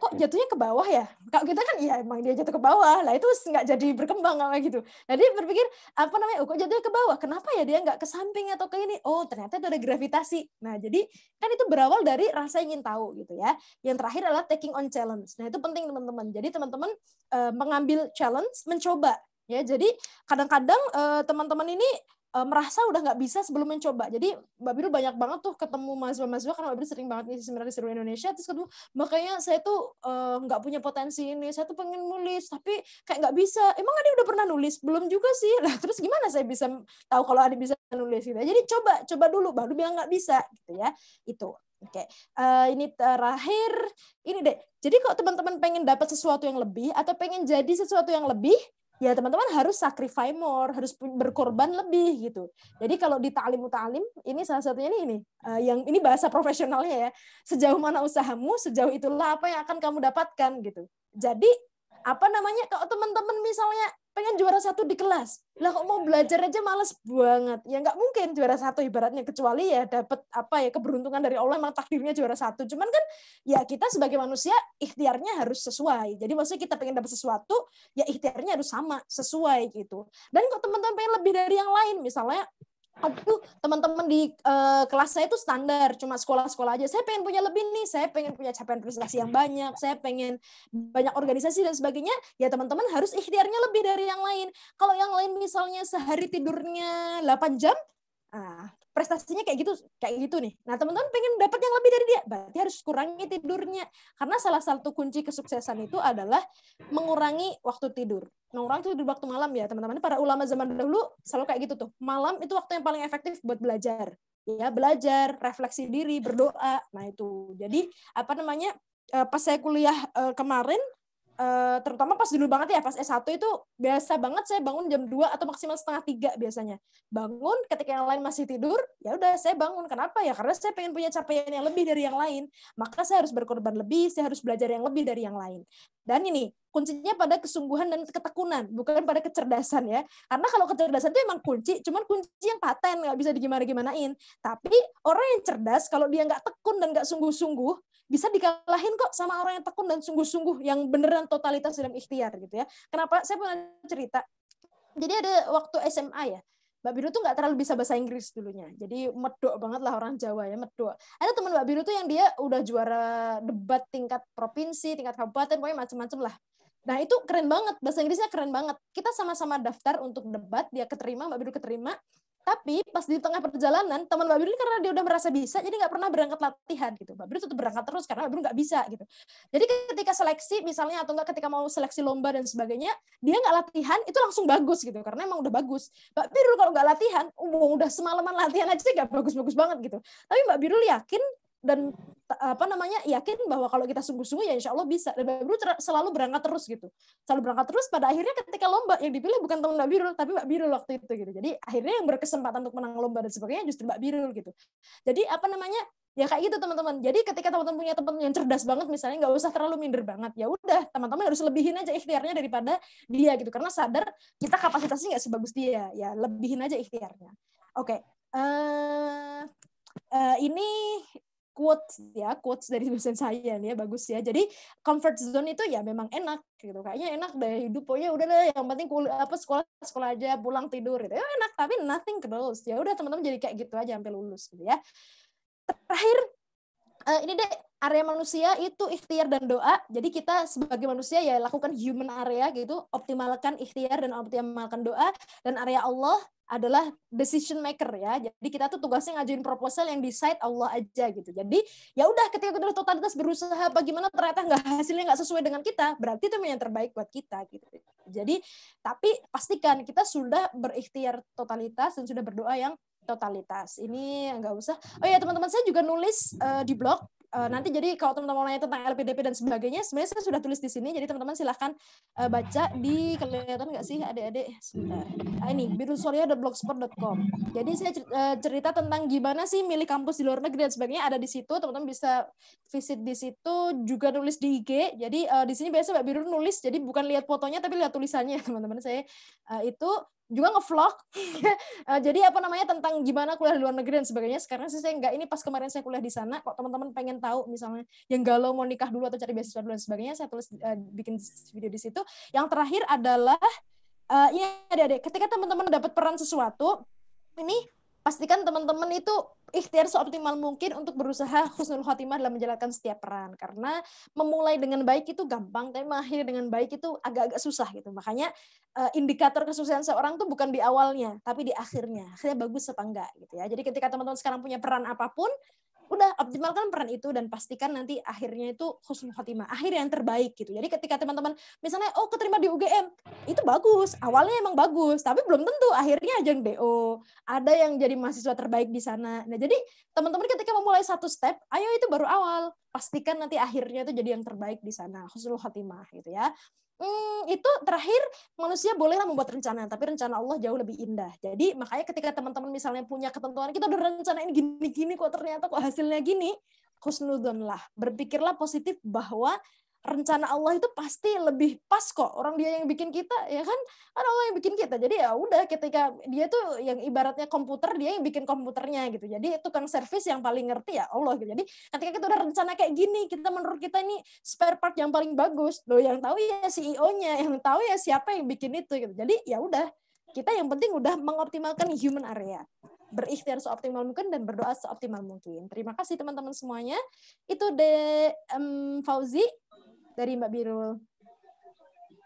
kok iya. jatuhnya ke bawah ya? Kalau kita kan ya emang dia jatuh ke bawah, lah itu nggak jadi berkembang apa gitu. Jadi nah, berpikir apa namanya? Oh, kok jatuhnya ke bawah? Kenapa ya dia nggak ke samping atau ke ini? Oh ternyata itu ada gravitasi. Nah jadi kan itu berawal dari rasa ingin tahu gitu ya. Yang terakhir adalah taking on challenge. Nah itu penting teman-teman. Jadi teman-teman eh, mengambil challenge, mencoba ya. Jadi kadang-kadang eh, teman-teman ini uh, merasa udah nggak bisa sebelum mencoba. Jadi Mbak Biru banyak banget tuh ketemu mahasiswa-mahasiswa karena Mbak Biru sering banget ngisi seminar di seluruh Indonesia. Terus kedua, makanya saya tuh eh, nggak uh, punya potensi ini. Saya tuh pengen nulis tapi kayak nggak bisa. Emang Adi udah pernah nulis? Belum juga sih. Nah terus gimana saya bisa tahu kalau Adi bisa nulis gitu. Ya? Jadi coba coba dulu baru bilang nggak bisa gitu ya. Itu. Oke, okay. uh, eh, ini terakhir ini deh. Jadi kalau teman-teman pengen dapat sesuatu yang lebih atau pengen jadi sesuatu yang lebih, ya teman-teman harus sacrifice more, harus berkorban lebih gitu. Jadi kalau di ta'lim ta'lim ini salah satunya ini, ini eh, yang ini bahasa profesionalnya ya. Sejauh mana usahamu, sejauh itulah apa yang akan kamu dapatkan gitu. Jadi apa namanya kalau teman-teman misalnya pengen juara satu di kelas. Lah kok mau iya. belajar aja males banget. Ya nggak mungkin juara satu ibaratnya kecuali ya dapat apa ya keberuntungan dari Allah emang takdirnya juara satu. Cuman kan ya kita sebagai manusia ikhtiarnya harus sesuai. Jadi maksudnya kita pengen dapat sesuatu ya ikhtiarnya harus sama sesuai gitu. Dan kok teman-teman pengen lebih dari yang lain misalnya aku teman-teman di uh, kelas saya itu standar cuma sekolah-sekolah aja saya pengen punya lebih nih saya pengen punya capaian prestasi yang banyak saya pengen banyak organisasi dan sebagainya ya teman-teman harus ikhtiarnya lebih dari yang lain kalau yang lain misalnya sehari tidurnya 8 jam Ah, prestasinya kayak gitu kayak gitu nih. Nah, teman-teman pengen dapat yang lebih dari dia, berarti harus kurangi tidurnya. Karena salah satu kunci kesuksesan itu adalah mengurangi waktu tidur. Mengurangi nah, tidur waktu malam ya, teman-teman. Para ulama zaman dahulu selalu kayak gitu tuh. Malam itu waktu yang paling efektif buat belajar. Ya, belajar, refleksi diri, berdoa. Nah, itu. Jadi, apa namanya? Eh, pas saya kuliah eh, kemarin, Eh, terutama pas dulu banget ya pas S1 itu biasa banget saya bangun jam 2 atau maksimal setengah tiga biasanya bangun ketika yang lain masih tidur ya udah saya bangun kenapa ya karena saya pengen punya capaian yang lebih dari yang lain maka saya harus berkorban lebih saya harus belajar yang lebih dari yang lain dan ini kuncinya pada kesungguhan dan ketekunan bukan pada kecerdasan ya karena kalau kecerdasan itu emang kunci cuman kunci yang paten nggak bisa digimana gimanain tapi orang yang cerdas kalau dia nggak tekun dan nggak sungguh-sungguh bisa dikalahin kok sama orang yang tekun dan sungguh-sungguh yang beneran totalitas dalam ikhtiar gitu ya. Kenapa? Saya pernah cerita. Jadi ada waktu SMA ya. Mbak Biru tuh nggak terlalu bisa bahasa Inggris dulunya. Jadi medok banget lah orang Jawa ya, medok. Ada teman Mbak Biru tuh yang dia udah juara debat tingkat provinsi, tingkat kabupaten, pokoknya macem-macem lah. Nah itu keren banget, bahasa Inggrisnya keren banget. Kita sama-sama daftar untuk debat, dia keterima, Mbak Biru keterima. Tapi pas di tengah perjalanan, teman Mbak Biru ini karena dia udah merasa bisa, jadi nggak pernah berangkat latihan gitu. Mbak Biru tetap berangkat terus karena Mbak Biru nggak bisa gitu. Jadi ketika seleksi misalnya atau nggak ketika mau seleksi lomba dan sebagainya, dia nggak latihan itu langsung bagus gitu karena emang udah bagus. Mbak Biru kalau nggak latihan, udah semalaman latihan aja nggak bagus-bagus banget gitu. Tapi Mbak Biru yakin dan apa namanya yakin bahwa kalau kita sungguh-sungguh ya insya Allah bisa dan Mbak Biru selalu berangkat terus gitu selalu berangkat terus pada akhirnya ketika lomba yang dipilih bukan teman Mbak Biru tapi Mbak Biru waktu itu gitu jadi akhirnya yang berkesempatan untuk menang lomba dan sebagainya justru Mbak Biru gitu jadi apa namanya ya kayak gitu teman-teman jadi ketika teman-teman punya teman yang cerdas banget misalnya nggak usah terlalu minder banget ya udah teman-teman harus lebihin aja ikhtiarnya daripada dia gitu karena sadar kita kapasitasnya nggak sebagus dia ya lebihin aja ikhtiarnya oke okay. uh, eh, uh, eh, ini quotes ya quotes dari dosen saya nih ya bagus ya jadi comfort zone itu ya memang enak gitu kayaknya enak deh hidup pokoknya udah deh yang penting kul apa sekolah sekolah aja pulang tidur itu ya enak tapi nothing terus ya udah teman-teman jadi kayak gitu aja sampai lulus gitu ya terakhir uh, ini deh area manusia itu ikhtiar dan doa. Jadi kita sebagai manusia ya lakukan human area gitu, optimalkan ikhtiar dan optimalkan doa dan area Allah adalah decision maker ya. Jadi kita tuh tugasnya ngajuin proposal yang decide Allah aja gitu. Jadi ya udah ketika kita totalitas berusaha bagaimana ternyata nggak hasilnya nggak sesuai dengan kita, berarti itu yang terbaik buat kita gitu. Jadi tapi pastikan kita sudah berikhtiar totalitas dan sudah berdoa yang totalitas. Ini iya. nggak usah. Oh ya teman-teman saya juga nulis uh, di blog uh, nanti jadi kalau teman-teman nanya tentang LPDP dan sebagainya, sebenarnya saya sudah tulis di sini, jadi teman-teman silahkan uh, baca di kelihatan nggak sih adik-adik? Sebentar. Ah, ini birusoria.blogspot.com. Jadi saya cerita tentang gimana sih milih kampus di luar negeri dan sebagainya ada di situ, teman-teman bisa visit di situ, juga nulis di IG. Jadi uh, di sini biasa Mbak Biru nulis, jadi bukan lihat fotonya tapi lihat tulisannya, teman-teman. Saya uh, itu juga ngevlog eh, jadi apa namanya tentang gimana kuliah di luar negeri dan sebagainya sekarang sih saya nggak ini pas kemarin saya kuliah di sana kok teman-teman pengen tahu misalnya yang galau mau nikah dulu atau cari beasiswa dulu dan sebagainya saya tulis uh, bikin video di situ yang terakhir adalah uh, ini ada ketika teman-teman dapat peran sesuatu ini pastikan teman-teman itu ikhtiar seoptimal mungkin untuk berusaha husnul khotimah dalam menjalankan setiap peran karena memulai dengan baik itu gampang tapi mengakhiri dengan baik itu agak-agak susah gitu makanya eh, indikator kesuksesan seorang tuh bukan di awalnya tapi di akhirnya akhirnya bagus apa enggak gitu ya jadi ketika teman-teman sekarang punya peran apapun udah optimalkan peran itu dan pastikan nanti akhirnya itu khusnul khotimah akhir yang terbaik gitu jadi ketika teman-teman misalnya oh keterima di UGM itu bagus awalnya emang bagus tapi belum tentu akhirnya aja yang DO ada yang jadi mahasiswa terbaik di sana nah jadi teman-teman ketika memulai satu step ayo itu baru awal pastikan nanti akhirnya itu jadi yang terbaik di sana khusnul khotimah gitu ya hmm, itu terakhir manusia bolehlah membuat rencana, tapi rencana Allah jauh lebih indah. Jadi makanya ketika teman-teman misalnya punya ketentuan, kita udah rencanain gini-gini kok ternyata kok hasilnya gini, khusnudon lah. Berpikirlah positif bahwa rencana Allah itu pasti lebih pas kok orang dia yang bikin kita ya kan ada kan Allah yang bikin kita jadi ya udah ketika dia tuh yang ibaratnya komputer dia yang bikin komputernya gitu jadi tukang servis yang paling ngerti ya Allah gitu jadi ketika kita udah rencana kayak gini kita menurut kita ini spare part yang paling bagus loh yang tahu ya CEO-nya yang tahu ya siapa yang bikin itu gitu jadi ya udah kita yang penting udah mengoptimalkan human area berikhtiar seoptimal mungkin dan berdoa seoptimal mungkin terima kasih teman-teman semuanya itu de um, Fauzi dari Mbak Birul.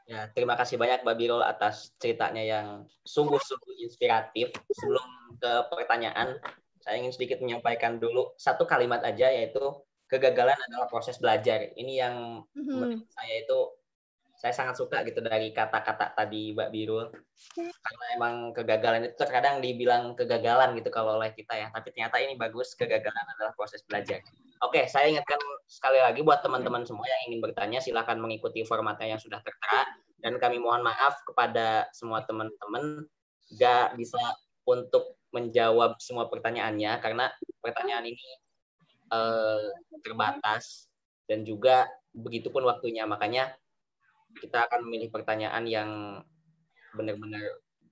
Ya, terima kasih banyak Mbak Birul atas ceritanya yang sungguh-sungguh inspiratif. Sebelum ke pertanyaan, saya ingin sedikit menyampaikan dulu satu kalimat aja yaitu kegagalan adalah proses belajar. Ini yang mhm. menurut saya itu saya sangat suka gitu dari kata-kata tadi Mbak Birul hmm. karena emang kegagalan itu terkadang dibilang kegagalan gitu kalau oleh kita ya tapi ternyata ini bagus kegagalan adalah proses belajar oke saya ingatkan sekali lagi buat teman-teman semua yang ingin bertanya silahkan mengikuti formatnya yang sudah tertera dan kami mohon maaf kepada semua teman-teman gak bisa untuk menjawab semua pertanyaannya karena pertanyaan ini eh, terbatas dan juga begitu pun waktunya makanya kita akan memilih pertanyaan yang benar-benar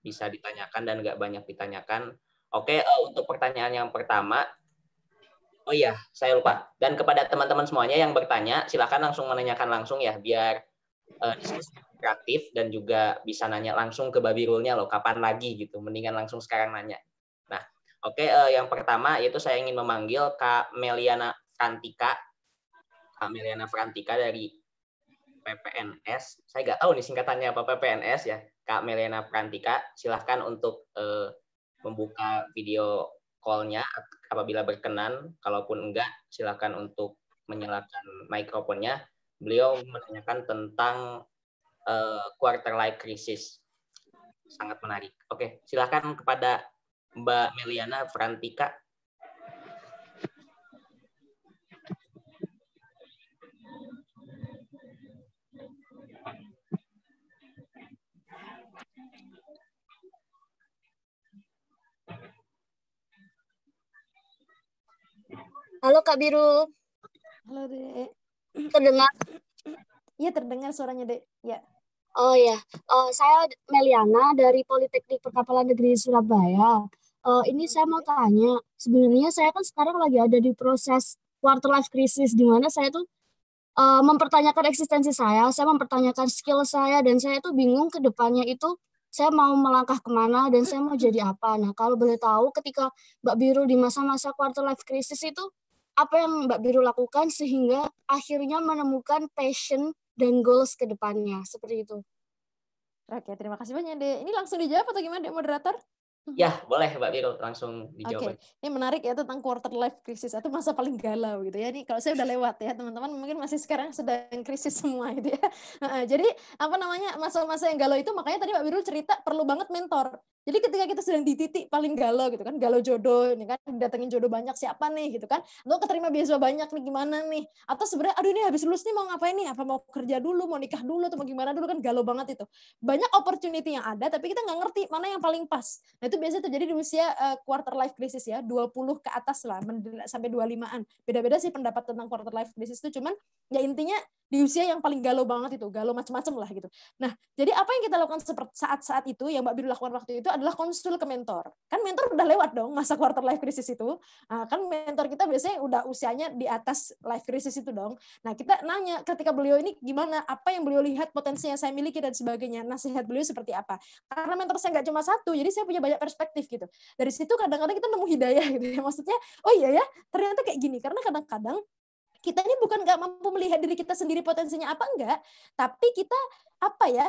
bisa ditanyakan dan nggak banyak ditanyakan. Oke, uh, untuk pertanyaan yang pertama, oh iya, saya lupa. Dan kepada teman-teman semuanya yang bertanya, silakan langsung menanyakan langsung ya, biar uh, diskusi kreatif dan juga bisa nanya langsung ke babi rulnya loh, kapan lagi gitu. Mendingan langsung sekarang nanya. Nah, oke, uh, yang pertama yaitu saya ingin memanggil Kak Meliana Frantika. Kak Meliana Frantika dari PPNS. Saya nggak tahu nih singkatannya apa PPNS ya. Kak Melena Prantika, silahkan untuk eh, membuka video call-nya apabila berkenan. Kalaupun enggak, silahkan untuk menyalakan mikrofonnya. Beliau menanyakan tentang eh, quarter life crisis. Sangat menarik. Oke, silahkan kepada Mbak Meliana Prantika Halo Kak Biru. Halo Dek. Terdengar? Iya terdengar suaranya Dek. Ya. Oh ya, uh, saya Meliana dari Politeknik Perkapalan Negeri Surabaya. Uh, ini saya mau tanya, sebenarnya saya kan sekarang lagi ada di proses quarter life crisis di mana saya tuh uh, mempertanyakan eksistensi saya, saya mempertanyakan skill saya dan saya tuh bingung ke depannya itu saya mau melangkah kemana dan saya mau jadi apa. Nah, kalau boleh tahu ketika Mbak Biru di masa-masa quarter life crisis itu apa yang Mbak Biru lakukan sehingga akhirnya menemukan passion dan goals ke depannya. Seperti itu. Oke, terima kasih banyak, deh. Ini langsung dijawab atau gimana, deh, moderator? Ya, boleh Mbak Biru langsung dijawab. Oke, ini menarik ya tentang quarter life crisis atau masa paling galau gitu ya. Ini kalau saya udah lewat ya teman-teman, mungkin masih sekarang sedang krisis semua gitu ya. Jadi apa namanya masa-masa yang galau itu makanya tadi Mbak Biru cerita perlu banget mentor. Jadi ketika kita sedang di titik paling galau gitu kan, galau jodoh ini kan datengin jodoh banyak siapa nih gitu kan, lo keterima beasiswa banyak nih gimana nih, atau sebenarnya aduh ini habis lulus nih mau ngapain nih, apa mau kerja dulu, mau nikah dulu atau mau gimana dulu kan galau banget itu. Banyak opportunity yang ada tapi kita nggak ngerti mana yang paling pas. Nah itu biasanya terjadi di usia uh, quarter life crisis ya, 20 ke atas lah, sampai 25-an. Beda-beda sih pendapat tentang quarter life crisis itu, cuman ya intinya di usia yang paling galau banget itu, galau macam-macam lah gitu. Nah, jadi apa yang kita lakukan saat-saat itu, yang Mbak Biru lakukan waktu itu adalah konsul ke mentor. Kan mentor udah lewat dong masa quarter life crisis itu. Nah, kan mentor kita biasanya udah usianya di atas life crisis itu dong. Nah, kita nanya ketika beliau ini gimana, apa yang beliau lihat potensi yang saya miliki dan sebagainya. Nasihat beliau seperti apa? Karena mentor saya nggak cuma satu, jadi saya punya banyak perspektif gitu. Dari situ kadang-kadang kita nemu hidayah gitu ya. Maksudnya, oh iya ya, ternyata kayak gini. Karena kadang-kadang kita ini bukan nggak mampu melihat diri kita sendiri potensinya apa enggak, tapi kita apa ya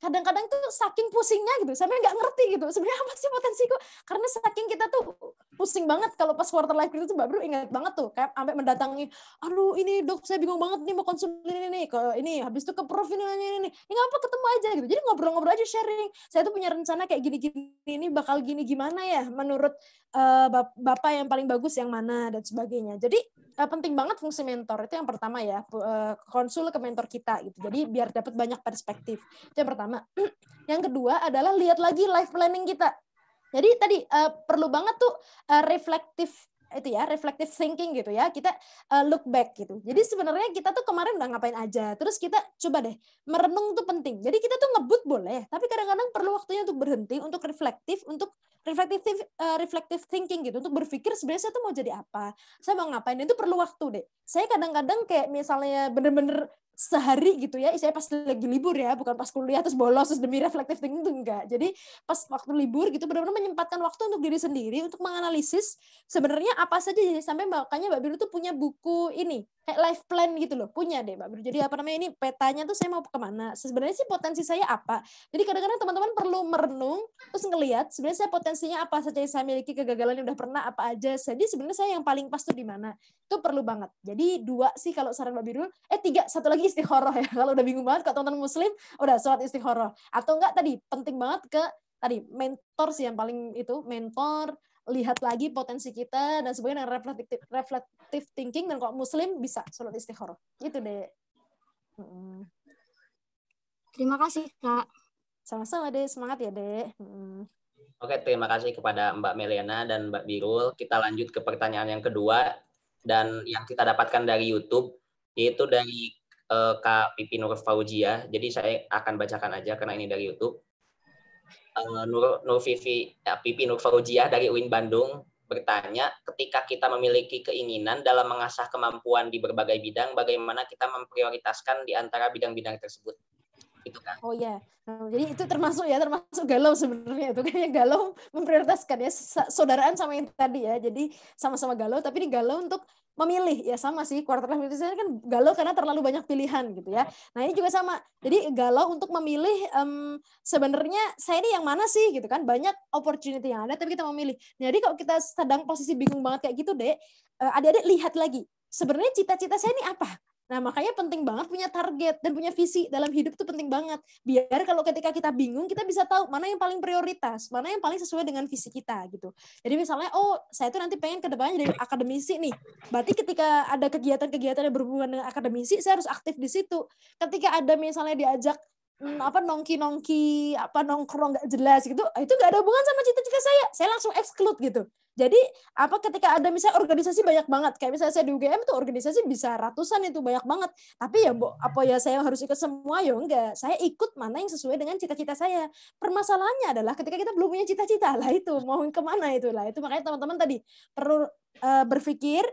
kadang-kadang tuh saking pusingnya gitu sampai nggak ngerti gitu sebenarnya apa sih potensiku karena saking kita tuh pusing banget kalau pas quarter life itu tuh baru ingat banget tuh kayak sampai mendatangi aduh ini dok saya bingung banget nih mau konsul ini nih ke ini habis itu ke prof ini ini ini ya apa ketemu aja gitu jadi ngobrol-ngobrol aja sharing saya tuh punya rencana kayak gini-gini ini bakal gini gimana ya menurut uh, bapak yang paling bagus yang mana dan sebagainya jadi uh, penting banget fungsi mentor itu yang pertama ya eh, konsul ke mentor kita gitu jadi biar dapat banyak perspektif itu yang pertama pertama. Yang kedua adalah lihat lagi life planning kita. Jadi tadi uh, perlu banget tuh uh, eh, reflektif itu ya reflective thinking gitu ya kita uh, look back gitu jadi sebenarnya kita tuh kemarin udah ngapain aja terus kita coba deh merenung tuh penting jadi kita tuh ngebut boleh tapi kadang-kadang perlu waktunya untuk berhenti untuk reflektif untuk reflective uh, reflective thinking gitu untuk berpikir sebenarnya saya tuh mau jadi apa saya mau ngapain itu perlu waktu deh saya kadang-kadang kayak misalnya bener-bener sehari gitu ya, saya pas lagi libur ya, bukan pas kuliah terus bolos terus demi reflektif thinking itu enggak. Jadi pas waktu libur gitu benar-benar menyempatkan waktu untuk diri sendiri untuk menganalisis sebenarnya apa saja jadi sampai makanya Mbak Biru tuh punya buku ini kayak life plan gitu loh, punya deh Mbak Biru. Jadi apa namanya ini petanya tuh saya mau kemana? Sebenarnya sih potensi saya apa? Jadi kadang-kadang teman-teman perlu merenung terus ngelihat sebenarnya saya potensinya apa saja yang saya miliki kegagalan yang udah pernah apa aja. Jadi sebenarnya saya yang paling pas tuh di mana? Itu perlu banget. Jadi dua sih kalau saran Mbak Biru. Eh tiga, satu lagi istikharah ya. Kalau udah bingung banget kok tonton muslim, udah sholat istikharah. Atau enggak tadi penting banget ke tadi mentor sih yang paling itu mentor lihat lagi potensi kita dan sebagainya dengan reflective, thinking dan kok muslim bisa sholat istikharah gitu deh terima kasih kak sama-sama deh semangat ya deh oke terima kasih kepada mbak Meliana dan mbak Birul kita lanjut ke pertanyaan yang kedua dan yang kita dapatkan dari YouTube yaitu dari uh, Kak Pipi Nur ya. Jadi saya akan bacakan aja karena ini dari YouTube. Uh, Nur, Nur Vivi, ya, eh, Pipi Nur ya dari UIN Bandung bertanya, ketika kita memiliki keinginan dalam mengasah kemampuan di berbagai bidang, bagaimana kita memprioritaskan di antara bidang-bidang tersebut? gitu kan. Oh ya, jadi itu termasuk ya termasuk galau sebenarnya itu kayaknya galau memprioritaskan ya saudaraan sama yang tadi ya. Jadi sama-sama galau tapi ini galau untuk memilih ya sama sih quarter life crisis kan galau karena terlalu banyak pilihan gitu ya. Nah ini juga sama. Jadi galau untuk memilih um, sebenarnya saya ini yang mana sih gitu kan banyak opportunity yang ada tapi kita memilih. Nah, jadi kalau kita sedang posisi bingung banget kayak gitu deh, adik-adik lihat lagi sebenarnya cita-cita saya ini apa? Nah, makanya penting banget punya target dan punya visi dalam hidup itu penting banget. Biar kalau ketika kita bingung, kita bisa tahu mana yang paling prioritas, mana yang paling sesuai dengan visi kita gitu. Jadi misalnya, oh saya tuh nanti pengen kedepannya jadi akademisi nih. Berarti ketika ada kegiatan-kegiatan yang berhubungan dengan akademisi, saya harus aktif di situ. Ketika ada misalnya diajak hmm, apa nongki nongki apa nongkrong nggak jelas gitu ah, itu nggak ada hubungan sama cita-cita saya saya langsung exclude gitu jadi apa ketika ada misalnya organisasi banyak banget, kayak misalnya saya di UGM tuh organisasi bisa ratusan itu banyak banget. Tapi ya bu apa ya saya harus ikut semua ya enggak. Saya ikut mana yang sesuai dengan cita-cita saya. Permasalahannya adalah ketika kita belum punya cita-cita lah itu mau kemana itu lah itu makanya teman-teman tadi perlu uh, berpikir,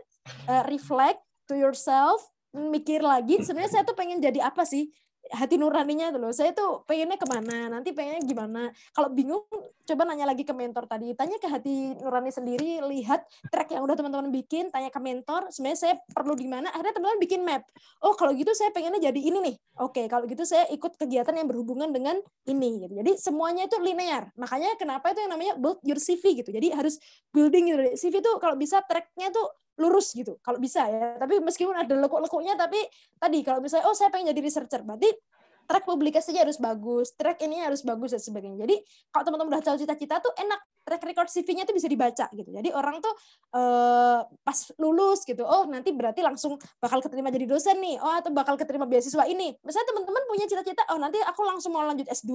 uh, reflect to yourself, mikir lagi sebenarnya saya tuh pengen jadi apa sih hati nuraninya itu loh. Saya tuh pengennya kemana, nanti pengennya gimana. Kalau bingung, coba nanya lagi ke mentor tadi. Tanya ke hati nurani sendiri, lihat track yang udah teman-teman bikin, tanya ke mentor, sebenarnya saya perlu di mana. Akhirnya teman-teman bikin map. Oh, kalau gitu saya pengennya jadi ini nih. Oke, kalau gitu saya ikut kegiatan yang berhubungan dengan ini. Gitu. Jadi semuanya itu linear. Makanya kenapa itu yang namanya build your CV gitu. Jadi harus building your CV tuh kalau bisa tracknya tuh lurus gitu kalau bisa ya tapi meskipun ada lekuk-lekuknya tapi tadi kalau misalnya oh saya pengen jadi researcher berarti track publikasinya harus bagus, track ini harus bagus dan sebagainya. Jadi kalau teman-teman udah tahu cita-cita tuh enak track record CV-nya itu bisa dibaca gitu. Jadi orang tuh eh, pas lulus gitu, oh nanti berarti langsung bakal keterima jadi dosen nih, oh atau bakal keterima beasiswa ini. Misalnya teman-teman punya cita-cita, oh nanti aku langsung mau lanjut S2.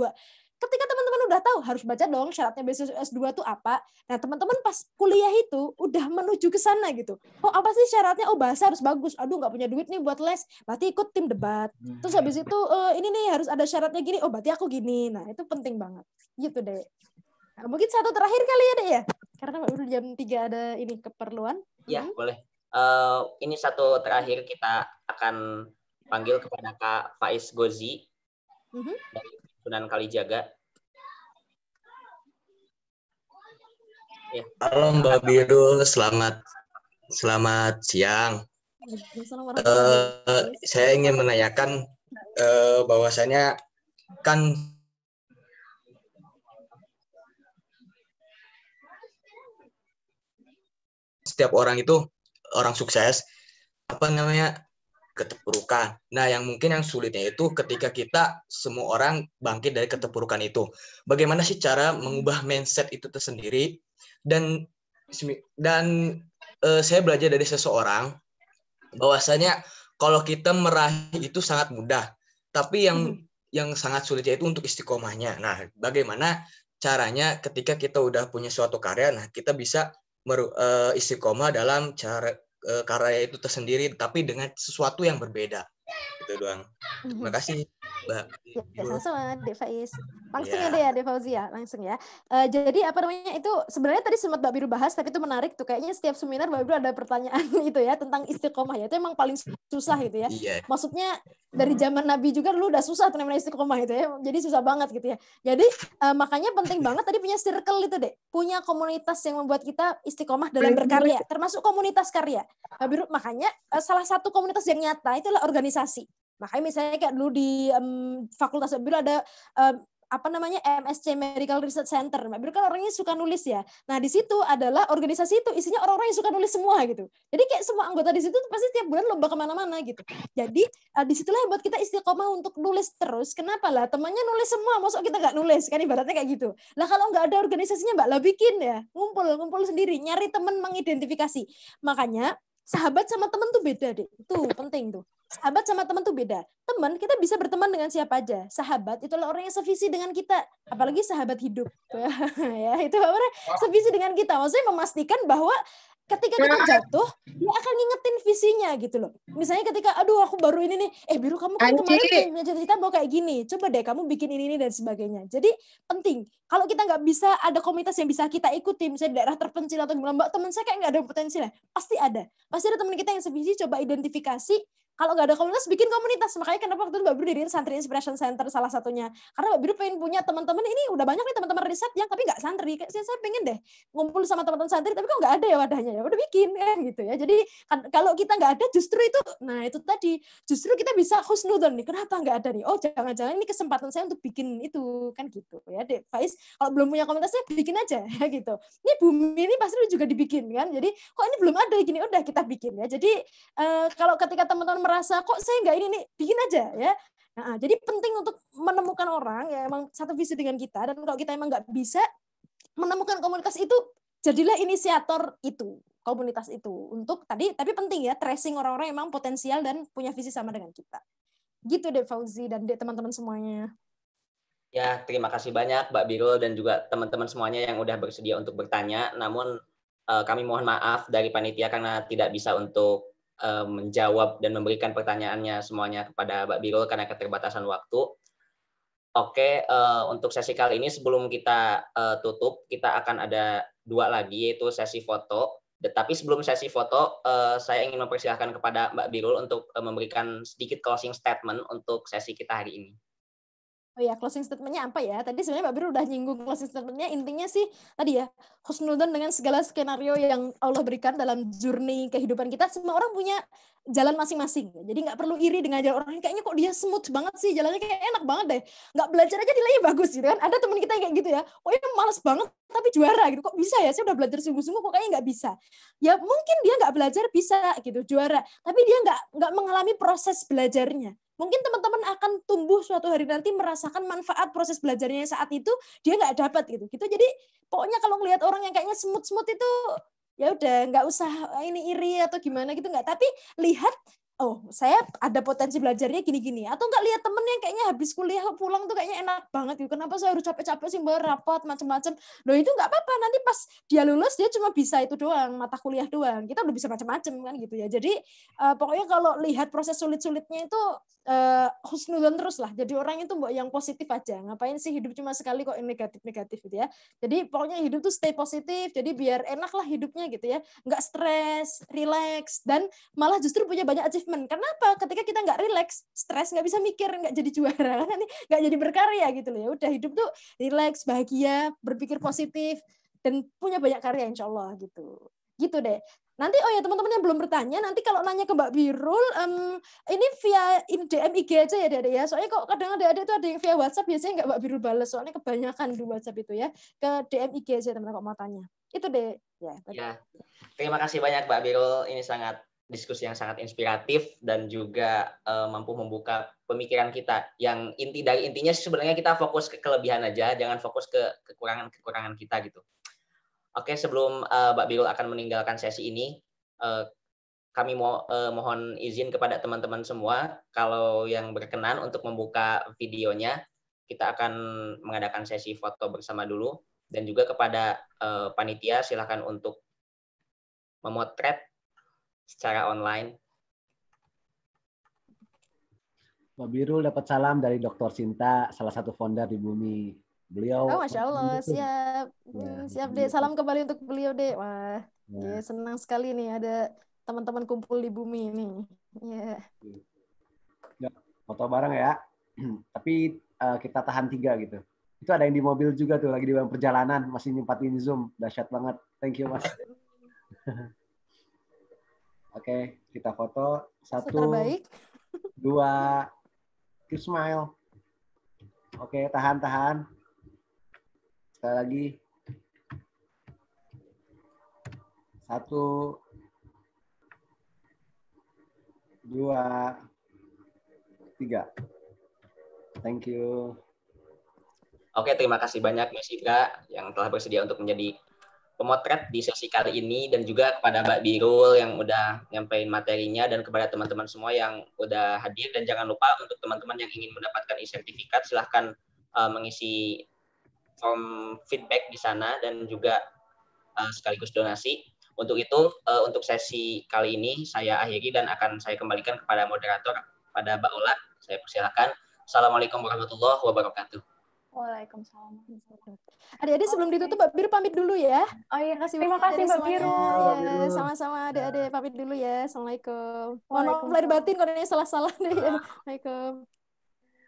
Ketika teman-teman udah tahu harus baca dong syaratnya beasiswa S2 tuh apa. Nah, teman-teman pas kuliah itu udah menuju ke sana gitu. Oh, apa sih syaratnya? Oh, bahasa harus bagus. Aduh, nggak punya duit nih buat les. Berarti ikut tim debat. Terus habis itu eh, ini nih harus ada syaratnya gini. Oh, berarti aku gini. Nah, itu penting banget. Gitu deh. Nah, mungkin satu terakhir kali ya deh ya karena udah jam 3 ada ini keperluan ya hmm. boleh uh, ini satu terakhir kita akan panggil kepada Kak Faiz Gozi mm-hmm. dari Sunan Kalijaga ya. halo Mbak Biru selamat selamat siang uh, saya ingin menanyakan uh, bahwasanya kan setiap orang itu orang sukses apa namanya keterpurukan. Nah, yang mungkin yang sulitnya itu ketika kita semua orang bangkit dari keterpurukan itu. Bagaimana sih cara mengubah mindset itu tersendiri? Dan dan eh, saya belajar dari seseorang bahwasanya kalau kita meraih itu sangat mudah, tapi yang hmm. yang sangat sulitnya itu untuk istiqomahnya. Nah, bagaimana caranya ketika kita udah punya suatu karya, nah kita bisa Eh, istiqomah dalam cara eh, karya itu tersendiri tapi dengan sesuatu yang berbeda. Gitu doang. Terima mhm. kasih. Iya, iya. Ya, langsung banget Langsung yeah. ya deh ya Devauzi ya, langsung ya. Uh, jadi apa namanya itu sebenarnya tadi sempat Mbak Biru bahas tapi itu menarik tuh kayaknya setiap seminar Mbak Biru ada pertanyaan itu ya tentang istiqomah ya. Itu emang paling susah gitu ya. Yeah. Maksudnya dari zaman Nabi juga lu udah susah tuh istiqomah itu ya. Jadi susah banget gitu ya. Jadi uh, makanya penting iya. banget tadi punya circle itu deh, Punya komunitas yang membuat kita istiqomah dalam berkarya, termasuk komunitas karya. Mbak Biru makanya uh, salah satu komunitas yang nyata itulah organisasi. Makanya misalnya kayak dulu di um, Fakultas Biru ada um, apa namanya MSC Medical Research Center. Mbak kan orangnya suka nulis ya. Nah di situ adalah organisasi itu isinya orang-orang yang suka nulis semua gitu. Jadi kayak semua anggota di situ pasti tiap bulan lomba kemana-mana gitu. Jadi uh, disitulah yang buat kita istiqomah untuk nulis terus. Kenapa lah temannya nulis semua, masuk kita nggak nulis kan ibaratnya kayak gitu. Lah kalau nggak ada organisasinya Mbak lah bikin ya, ngumpul ngumpul sendiri, nyari teman mengidentifikasi. Makanya sahabat sama teman tuh beda deh. Itu penting tuh sahabat sama teman tuh beda. Teman kita bisa berteman dengan siapa aja. Sahabat itu itulah orang yang sevisi dengan kita, apalagi sahabat hidup. ya, itu orang sevisi dengan kita. Maksudnya memastikan bahwa ketika kita nah. jatuh, dia akan ngingetin visinya gitu loh. Misalnya ketika, aduh aku baru ini nih, eh Biru kamu kan kemarin punya cita-cita mau kayak gini, coba deh kamu bikin ini, ini dan sebagainya. Jadi penting, kalau kita nggak bisa ada komunitas yang bisa kita ikuti, misalnya di daerah terpencil atau gimana, mbak teman saya kayak nggak ada potensi lah, pasti ada. Pasti ada teman kita yang sevisi, coba identifikasi, kalau nggak ada komunitas bikin komunitas makanya kenapa waktu itu Mbak Biru diriin Santri Inspiration Center salah satunya karena Mbak Biru pengen punya teman-teman ini udah banyak nih teman-teman riset yang tapi nggak santri kayak saya pengen deh ngumpul sama teman-teman santri tapi kok nggak ada ya wadahnya ya udah bikin kan gitu ya jadi kan, kalau kita nggak ada justru itu nah itu tadi justru kita bisa husnudon nih kenapa nggak ada nih oh jangan-jangan ini kesempatan saya untuk bikin itu kan gitu ya Dek Faiz kalau belum punya komunitasnya bikin aja ya gitu ini bumi ini pasti juga dibikin kan jadi kok ini belum ada gini udah kita bikin ya jadi eh, kalau ketika teman-teman merasa kok saya nggak ini nih bikin aja ya nah jadi penting untuk menemukan orang yang emang satu visi dengan kita dan kalau kita emang nggak bisa menemukan komunitas itu jadilah inisiator itu komunitas itu untuk tadi tapi penting ya tracing orang-orang yang emang potensial dan punya visi sama dengan kita gitu deh Fauzi dan deh teman-teman semuanya ya terima kasih banyak Mbak Birul dan juga teman-teman semuanya yang udah bersedia untuk bertanya namun eh, kami mohon maaf dari panitia karena tidak bisa untuk Eh, menjawab dan memberikan pertanyaannya semuanya kepada Mbak Birul karena keterbatasan waktu. Oke, eh, untuk sesi kali ini sebelum kita eh, tutup, kita akan ada dua lagi yaitu sesi foto. Tetapi sebelum sesi foto, saya ingin mempersilahkan kepada Mbak Birul untuk memberikan sedikit closing statement untuk sesi kita hari ini. Oh ya, closing statementnya apa ya? Tadi sebenarnya Mbak Biru udah nyinggung closing statementnya. Intinya sih tadi ya, khusnudan dengan segala skenario yang Allah berikan dalam journey kehidupan kita. Semua orang punya jalan masing-masing. Jadi nggak perlu iri dengan jalan orang. Kayaknya kok dia smooth banget sih, jalannya kayak enak banget deh. Nggak belajar aja nilainya bagus gitu kan. Ada teman kita yang kayak gitu ya, oh ya males banget tapi juara gitu. Kok bisa ya? Saya udah belajar sungguh-sungguh kok kayaknya nggak bisa. Ya mungkin dia nggak belajar bisa gitu, juara. Tapi dia nggak nggak mengalami proses belajarnya mungkin teman-teman akan tumbuh suatu hari nanti merasakan manfaat proses belajarnya saat itu dia nggak dapat gitu gitu jadi pokoknya kalau ngelihat orang yang kayaknya semut-semut itu ya udah nggak usah ini iri atau gimana gitu nggak tapi lihat oh saya ada potensi belajarnya gini-gini atau nggak lihat temen yang kayaknya habis kuliah pulang tuh kayaknya enak banget gitu kenapa saya harus capek-capek sih bawa rapat macam-macam loh itu nggak apa-apa nanti pas dia lulus dia cuma bisa itu doang mata kuliah doang kita udah bisa macam-macam kan gitu ya jadi uh, pokoknya kalau lihat proses sulit-sulitnya itu uh, eh, husnudon terus lah jadi orang itu mbok yang positif aja ngapain sih hidup cuma sekali kok yang negatif-negatif gitu ya jadi pokoknya hidup tuh stay positif jadi biar enak lah hidupnya gitu ya nggak stres relax dan malah justru punya banyak aja achievement. Kenapa? Ketika kita nggak relax, stres nggak bisa mikir, nggak jadi juara, nanti, nggak jadi berkarya gitu loh. Ya udah hidup tuh relax, bahagia, berpikir positif, dan punya banyak karya insya Allah gitu. Gitu deh. Nanti oh ya teman-teman yang belum bertanya, nanti kalau nanya ke Mbak Birul, um, ini via DM IG aja ya adik-adik ya. Soalnya kok kadang ada ada itu ada yang via WhatsApp biasanya nggak Mbak Birul balas soalnya kebanyakan di WhatsApp itu ya. Ke DM IG aja teman-teman kalau mau tanya. Itu deh. Ya, ya. Terima kasih banyak Mbak Birul, ini sangat diskusi yang sangat inspiratif dan juga uh, mampu membuka pemikiran kita. Yang inti dari intinya sebenarnya kita fokus ke kelebihan aja, jangan fokus ke kekurangan-kekurangan kita gitu. Oke, sebelum uh, Mbak Birul akan meninggalkan sesi ini, uh, kami mo uh, mohon izin kepada teman-teman semua kalau yang berkenan untuk membuka videonya, kita akan mengadakan sesi foto bersama dulu dan juga kepada uh, panitia silahkan untuk memotret secara online. Mbak Biru dapat salam dari Dr. Sinta, salah satu founder di Bumi. Beliau Oh, Masya Allah, siap. Ya, hmm, siap, Dek. Salam kembali untuk beliau, deh, Wah, ya. Ya, senang sekali nih ada teman-teman kumpul di Bumi ini. Ya. ya foto bareng ya. Tapi uh, kita tahan tiga gitu. Itu ada yang di mobil juga tuh, lagi di dalam perjalanan, masih nyempatin Zoom. Dahsyat banget. Thank you, Mas. Oke, kita foto. Satu, dua, keep smile. Oke, tahan-tahan. Sekali lagi. Satu, dua, tiga. Thank you. Oke, terima kasih banyak Mas Indra yang telah bersedia untuk menjadi pemotret di sesi kali ini dan juga kepada Mbak Birul yang udah nyampein materinya dan kepada teman-teman semua yang udah hadir dan jangan lupa untuk teman-teman yang ingin mendapatkan e-sertifikat silahkan uh, mengisi form feedback di sana dan juga uh, sekaligus donasi. Untuk itu uh, untuk sesi kali ini saya akhiri dan akan saya kembalikan kepada moderator pada Mbak Ola. Saya persilahkan. Assalamualaikum warahmatullahi wabarakatuh. Waalaikumsalam. Adik-adik sebelum okay. ditutup Mbak Biru pamit dulu ya. Oh iya, kasih terima kasih Mbak Biru. Ya, sama-sama adik-adik iya. pamit dulu ya. Assalamualaikum. Mohon maaf lahir batin kalau ini salah-salah deh. Ya. Waalaikumsalam.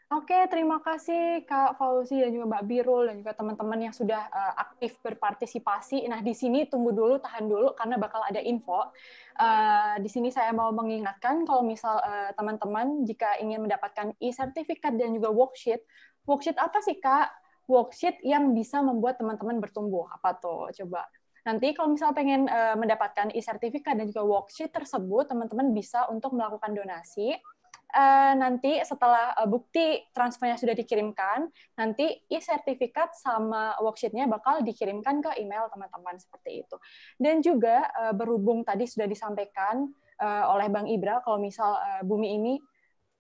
Oke, terima kasih Kak Fauzi dan juga Mbak Birul dan juga teman-teman yang sudah uh, aktif berpartisipasi. Nah, di sini tunggu dulu, tahan dulu karena bakal ada info. Uh, di sini saya mau mengingatkan kalau misal eh, teman-teman uh, teman -teman, jika ingin mendapatkan e-sertifikat dan juga worksheet, worksheet apa sih kak? Worksheet yang bisa membuat teman-teman bertumbuh apa tuh? Coba nanti kalau misal pengen eh, mendapatkan e-sertifikat dan juga worksheet tersebut, teman-teman bisa untuk melakukan donasi. Eh, nanti setelah eh, bukti transfernya sudah dikirimkan, nanti e-sertifikat sama worksheetnya bakal dikirimkan ke email teman-teman seperti itu. Dan juga berhubung tadi sudah disampaikan oleh Bang Ibra, kalau misal Bumi ini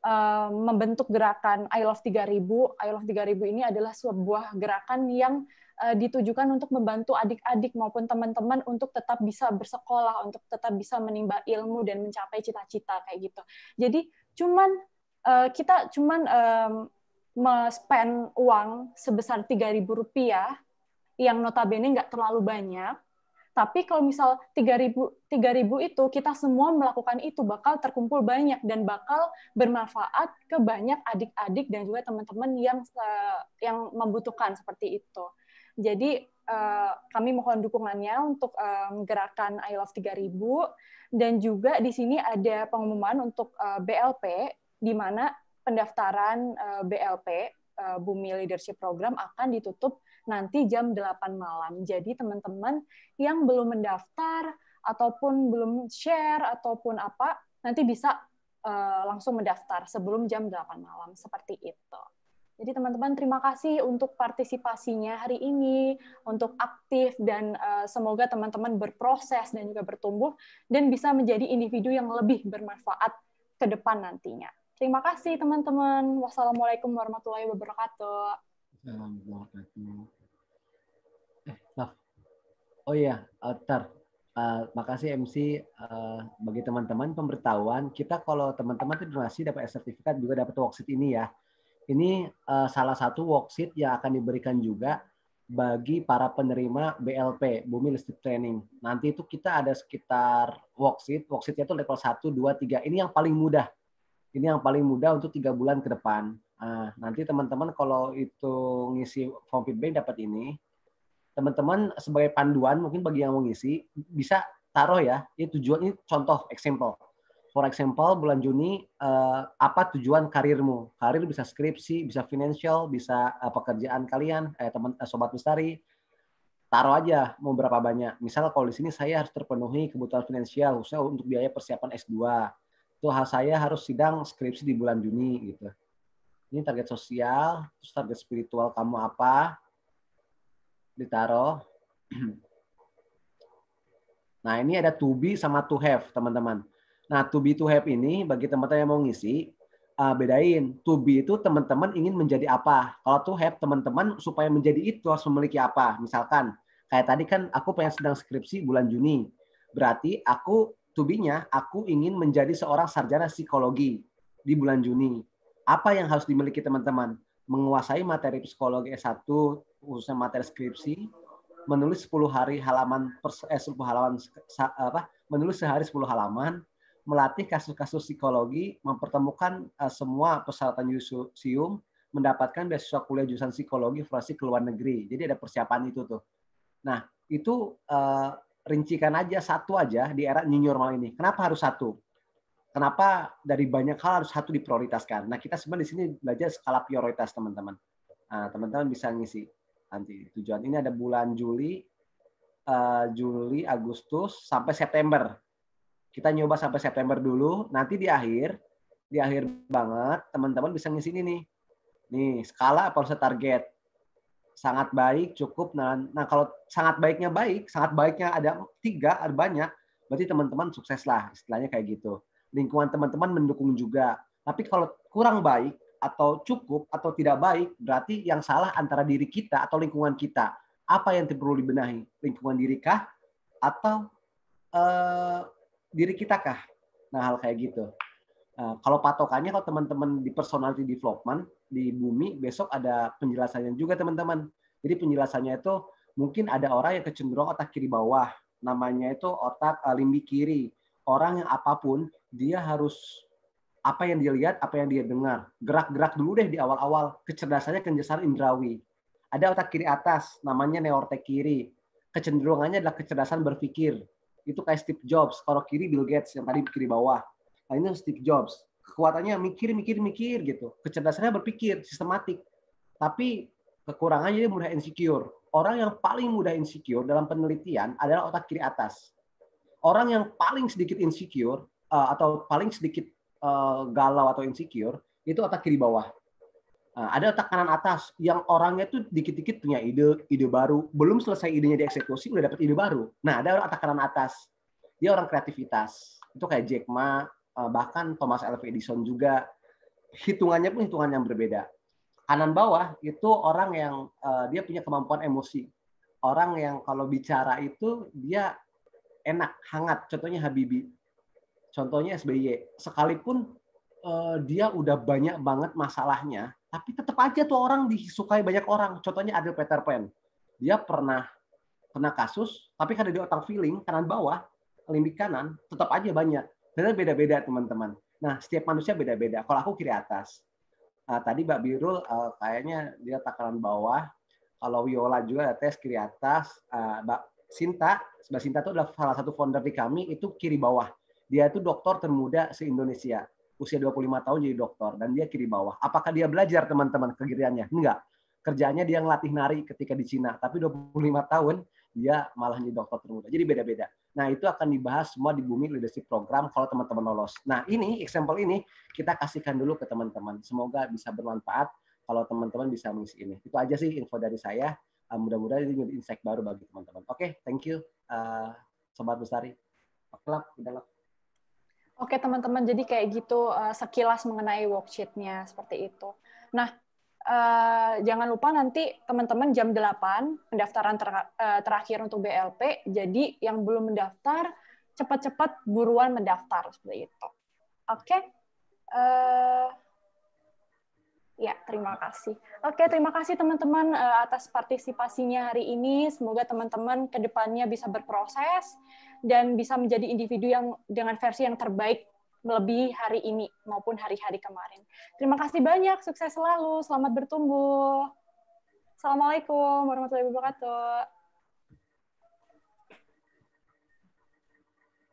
Eh, membentuk gerakan I Love 3000. I Love 3000 ini adalah sebuah gerakan yang eh, ditujukan untuk membantu adik-adik maupun teman-teman untuk tetap bisa bersekolah, untuk tetap bisa menimba ilmu dan mencapai cita-cita kayak gitu. Jadi cuman eh, kita cuman um, spend uang sebesar 3000 rupiah yang notabene nggak terlalu banyak tapi kalau misal 3000 3000 itu kita semua melakukan itu bakal terkumpul banyak dan bakal bermanfaat ke banyak adik-adik dan juga teman-teman yang eh, yang membutuhkan seperti itu. Jadi uh, kami mohon dukungannya untuk um, eh, gerakan I Love 3000 dan juga di sini ada pengumuman untuk uh, BLP di mana pendaftaran uh, BLP Bumi Leadership Program akan ditutup nanti jam 8 malam. Jadi teman-teman yang belum mendaftar ataupun belum share ataupun apa, nanti bisa uh, langsung mendaftar sebelum jam 8 malam seperti itu. Jadi teman-teman terima kasih untuk partisipasinya hari ini, untuk aktif dan uh, semoga teman-teman berproses dan juga bertumbuh dan bisa menjadi individu yang lebih bermanfaat ke depan nantinya. Terima kasih teman-teman. Wassalamualaikum warahmatullahi wabarakatuh. Assalamualaikum warahmatullahi wabarakatuh. Oh iya, uh, eh, ter. Uh, eh, makasih MC uh, eh, bagi teman-teman pemberitahuan kita kalau teman-teman itu donasi dapat sertifikat juga dapat worksheet ini ya. Ini uh, salah satu worksheet yang akan diberikan juga bagi para penerima BLP, Bumi Listrik Training. Nanti itu kita ada sekitar worksheet, worksheetnya itu level 1, 2, 3. Ini yang paling mudah. Ini yang paling mudah untuk tiga bulan ke depan. Nah, nanti teman-teman kalau itu ngisi form feedback dapat ini, teman-teman sebagai panduan mungkin bagi yang mau ngisi bisa taruh ya ini tujuan ini contoh example for example bulan Juni eh, apa tujuan karirmu karir bisa skripsi bisa financial bisa uh, pekerjaan kalian eh, teman eh, sobat misteri taruh aja mau berapa banyak misal kalau di sini saya harus terpenuhi kebutuhan finansial khususnya untuk biaya persiapan S2 itu hal saya harus sidang skripsi di bulan Juni gitu ini target sosial terus target spiritual kamu apa ditaruh. Nah, ini ada to be sama to have, teman-teman. Nah, to be to have ini bagi teman-teman yang mau ngisi, uh, bedain. To be itu teman-teman ingin menjadi apa. Kalau to have teman-teman supaya menjadi itu harus memiliki apa. Misalkan, kayak tadi kan aku pengen sedang skripsi bulan Juni. Berarti aku to be-nya, aku ingin menjadi seorang sarjana psikologi di bulan Juni. Apa yang harus dimiliki teman-teman? Menguasai materi psikologi S1, khususnya materi skripsi menulis 10 hari halaman pers, eh, 10 halaman apa menulis sehari 10 halaman melatih kasus-kasus psikologi mempertemukan uh, semua persyaratan yusum mendapatkan beasiswa kuliah jurusan psikologi forensik ke luar negeri jadi ada persiapan itu tuh nah itu uh, rincikan aja satu aja di era new normal ini kenapa harus satu kenapa dari banyak hal harus satu diprioritaskan nah kita sebenarnya di sini belajar skala prioritas teman-teman teman nah, teman-teman bisa ngisi nanti tujuan ini ada bulan Juli uh, Juli Agustus sampai September kita nyoba sampai September dulu nanti di akhir di akhir banget teman-teman bisa ngisi ini nih nih skala apa harusnya target sangat baik cukup nah, nah kalau sangat baiknya baik sangat baiknya ada tiga ada banyak berarti teman-teman sukses lah istilahnya kayak gitu lingkungan teman-teman mendukung juga tapi kalau kurang baik atau cukup atau tidak baik, berarti yang salah antara diri kita atau lingkungan kita. Apa yang perlu dibenahi? Lingkungan diri kah atau uh, diri kita kah? Nah, hal kayak gitu. Uh, kalau patokannya kalau teman-teman di personality development di bumi besok ada penjelasannya juga teman-teman. Jadi penjelasannya itu mungkin ada orang yang kecenderung otak kiri bawah, namanya itu otak uh, limbi kiri. Orang yang apapun dia harus apa yang dia lihat, apa yang dia dengar. Gerak-gerak dulu deh di awal-awal. Kecerdasannya kecerdasan indrawi. Ada otak kiri atas, namanya neortek kiri. Kecenderungannya adalah kecerdasan berpikir. Itu kayak Steve Jobs. Kalau kiri Bill Gates yang tadi kiri bawah. Nah, ini Steve Jobs. Kekuatannya mikir, mikir, mikir gitu. Kecerdasannya berpikir, sistematik. Tapi kekurangannya dia mudah insecure. Orang yang paling mudah insecure dalam penelitian adalah otak kiri atas. Orang yang paling sedikit insecure eh, atau paling sedikit uh, galau atau insecure itu otak kiri bawah. Nah, ada otak kanan atas yang orangnya tuh dikit-dikit punya ide, ide baru. Belum selesai idenya dieksekusi udah dapat ide baru. Nah, ada orang otak kanan atas. Dia orang kreativitas. Itu kayak Jack Ma, eh, bahkan Thomas Alva Edison juga. Hitungannya pun hitungan yang berbeda. Kanan bawah itu orang yang uh, dia punya kemampuan emosi. Orang yang kalau bicara itu dia enak, hangat. Contohnya Habibie Contohnya SBY, sekalipun uh, dia udah banyak banget masalahnya, tapi tetap aja tuh orang disukai banyak orang. Contohnya Adil Peter Pan. Dia pernah kena kasus, tapi karena dia otak feeling, kanan bawah, limbik kanan, tetap aja banyak. Dan beda-beda teman-teman. Nah, setiap manusia beda-beda. Kalau aku kiri atas. Nah, tadi Mbak Birul uh, kayaknya dia takaran bawah. Kalau Yola juga ada tes kiri atas. Ah, Mbak Sinta, Mbak Sinta itu adalah salah satu founder di kami, itu kiri bawah dia itu dokter termuda se-Indonesia. Usia 25 tahun jadi dokter dan dia kiri bawah. Apakah dia belajar teman-teman kegiriannya? Enggak. Kerjanya dia ngelatih nari ketika di Cina, tapi 25 tahun dia malah jadi dokter termuda. Jadi beda-beda. Nah, itu akan dibahas semua di Bumi Leadership Program kalau teman-teman lolos. Nah, ini example ini kita kasihkan dulu ke teman-teman. Semoga bisa bermanfaat kalau teman-teman bisa mengisi ini. Itu aja sih info dari saya. Ah, mudah-mudahan ini insight baru bagi teman-teman. Oke, okay, thank you, uh, Sobat Bestari. Oke lah, udah lah. Oke teman-teman, jadi kayak gitu uh, sekilas mengenai worksheet-nya seperti itu. Nah, uh, jangan lupa nanti teman-teman jam 8 pendaftaran ter eh, terakhir untuk BLP, jadi yang belum mendaftar, cepat-cepat buruan mendaftar seperti itu. Oke? Okay? Uh, Ya, terima kasih. Oke, terima kasih teman-teman atas partisipasinya hari ini. Semoga teman-teman ke depannya bisa berproses dan bisa menjadi individu yang dengan versi yang terbaik melebihi hari ini maupun hari-hari kemarin. Terima kasih banyak, sukses selalu, selamat bertumbuh. Assalamualaikum warahmatullahi wabarakatuh.